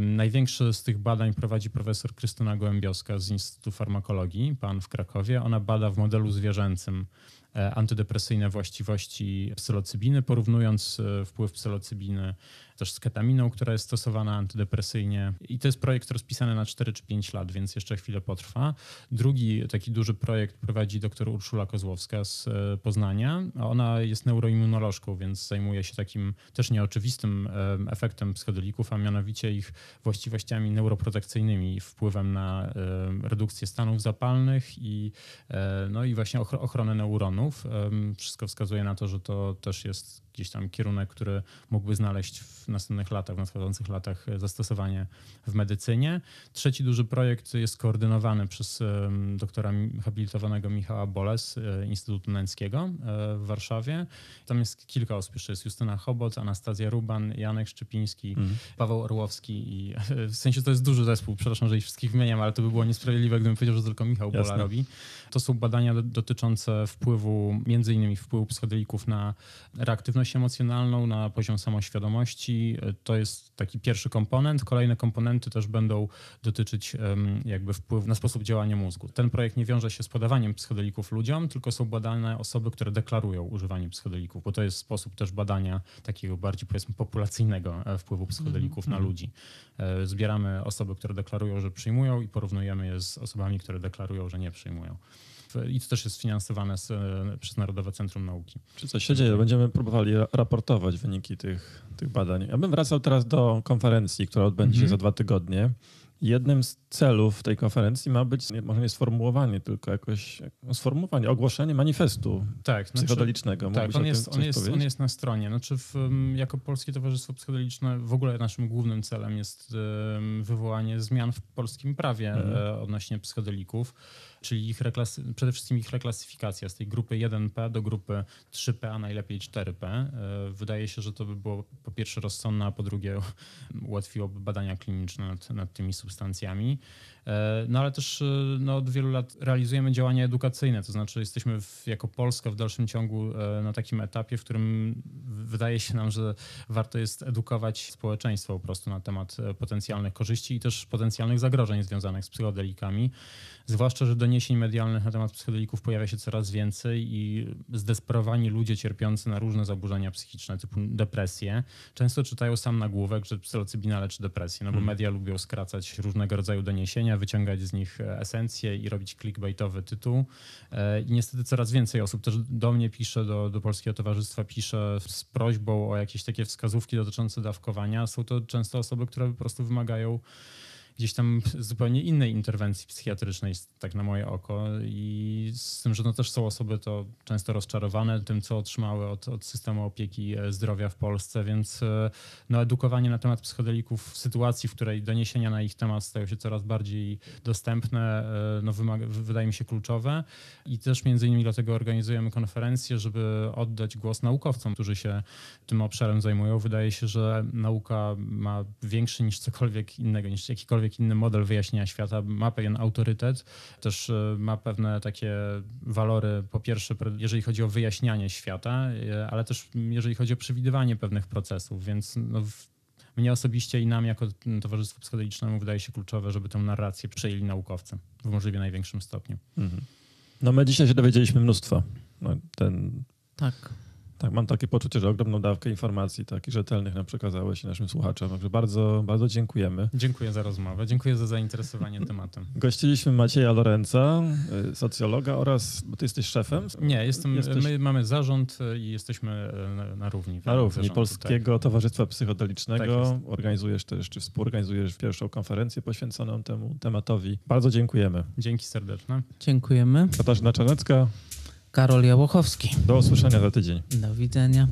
Największy z tych badań prowadzi profesor Krystyna Gołębioska z Instytutu Farmakologii, pan w Krakowie. Ona bada w modelu zwierzęcym E, antydepresyjne właściwości psylocybiny, porównując e, wpływ psylocybiny też z ketaminą, która jest stosowana antydepresyjnie. I to jest projekt rozpisany na 4 czy 5 lat, więc jeszcze chwilę potrwa. Drugi taki duży projekt prowadzi dr Urszula Kozłowska z e, Poznania. Ona jest neuroimmunolożką, więc zajmuje się takim też nieoczywistym e, efektem psychodelików, a mianowicie ich właściwościami neuroprotekcyjnymi, wpływem na e, redukcję stanów zapalnych i, no i właśnie ochronę neuronów. Wszystko wskazuje na to, że to też jest gdzieś tam kierunek, który mógłby znaleźć w następnych latach, w nadchodzących latach e, zastosowanie w medycynie. Trzeci duży projekt jest koordynowany przez doktora habilitowanego Michała Boles e, Instytutu Nęckiego e, w Warszawie. Tam jest kilka osób, jeszcze jest Justyna Chobot, Anastazja Ruban, Janek Szczepiński, mhm. Paweł Orłowski i w sensie to jest duży zespół, przepraszam, że ich wszystkich wymieniam, ale to by było niesprawiedliwe, gdybym powiedział, że tylko Michał Bola robi. To są badania dotyczące wpływu, między innymi wpływu psychodelików na reaktywność elastyczność emocjonalną, na poziom samoświadomości. E, to jest taki pierwszy komponent. Kolejne komponenty też będą dotyczyć jakby wpływu na sposób działania mózgu. Ten projekt nie wiąże się z podawaniem psychodelików ludziom, tylko są badane osoby, które deklarują używanie psychodelików, bo to jest sposób też badania takiego bardziej powiedzmy populacyjnego e, wpływu psychodelików mm -hmm. na mhm. ludzi. E, zbieramy osoby, które deklarują, że przyjmują i porównujemy je z osobami, które deklarują, że nie przyjmują i to też jest finansowane z, e, przez Narodowe Centrum Nauki. Czy co się dzieje? Będziemy próbowali raportować wyniki tych, tych badań. Ja bym wracał teraz do konferencji, która odbędzie się mhm. za dwa tygodnie. Jednym z celów tej konferencji ma być może nie sformułowanie, tylko jakoś no, sformułowanie, ogłoszenie manifestu tak, znaczy, psychodelicznego. tak, on jest, on, jest, on jest na stronie. Znaczy w, jako Polskie Towarzystwo Psychodeliczne w ogóle naszym głównym celem jest wywołanie zmian w polskim prawie mhm. E, odnośnie psychodelików czyli ich reklas- przede wszystkim ich reklasyfikacja z tej grupy 1P do grupy 3P, a najlepiej 4P. E, wydaje się, że to by było po pierwsze rozsądne, a po drugie ułatwiłoby badania kliniczne nad, nad tymi substancjami. E, no ale też e, no, od wielu lat realizujemy działania edukacyjne, to znaczy jesteśmy w, jako Polska w dalszym ciągu e, na takim etapie, w którym wydaje się nam, że warto jest edukować społeczeństwo po prostu na temat potencjalnych korzyści i też potencjalnych zagrożeń związanych z psychodelikami. Zwłaszcza, że doniesień medialnych na temat psychodelików pojawia się coraz więcej i zdesperowani ludzie cierpiący na różne zaburzenia psychiczne typu depresje często czytają sam nagłówek, że psylocybina leczy depresję, no bo hmm. media lubią skracać różnego rodzaju doniesienia wyciągać z nich e, esencję i robić clickbaitowy tytuł. E, I niestety coraz więcej osób też do mnie pisze, do, do Polskiego Towarzystwa pisze z prośbą o jakieś takie wskazówki dotyczące dawkowania. Są to często osoby, które po prostu wymagają gdzieś tam zupełnie innej interwencji psychiatrycznej, tak na moje oko. I z tym, że no też są osoby to często rozczarowane tym, co otrzymały od, od systemu opieki e, zdrowia w Polsce, więc e, no, edukowanie na temat psychodelików w sytuacji, w której doniesienia na ich temat stają się coraz bardziej dostępne, e, no, wymaga, wydaje mi się kluczowe. I też między innymi dlatego organizujemy konferencję, żeby oddać głos naukowcom, którzy się tym obszarem zajmują. Wydaje się, że nauka ma większy niż cokolwiek innego, niż jakikolwiek jakikolwiek inny model wyjaśnienia świata ma pewien autorytet, też e, ma pewne takie walory, po pierwsze, jeżeli chodzi o wyjaśnianie świata, e, ale też jeżeli chodzi o przewidywanie pewnych procesów, więc no, mnie osobiście i nam jako Towarzystwu Psychologicznemu wydaje się kluczowe, żeby tę narrację przejęli naukowcy w możliwie największym stopniu. Mhm. No my dzisiaj się dowiedzieliśmy mnóstwo. No, ten... Tak. Tak, mam takie poczucie, że ogromną dawkę informacji takich rzetelnych nam przekazałeś naszym słuchaczom. Także bardzo, bardzo dziękujemy. Dziękuję za rozmowę, dziękuję za zainteresowanie tematem. Gościliśmy Macieja Lorenza, y, socjologa oraz, bo ty jesteś szefem? Nie, jestem, jesteś... my mamy zarząd y, i jesteśmy y, na, na równi. Na równi Polskiego tak. Towarzystwa Psychodelicznego. Tak Organizujesz też, czy współorganizujesz pierwszą konferencję poświęconą temu tematowi. Bardzo dziękujemy. Dzięki serdeczne. Dziękujemy. Katarzyna Czanecka. Karol Jałochowski. Do usłyszenia za tydzień. Do widzenia.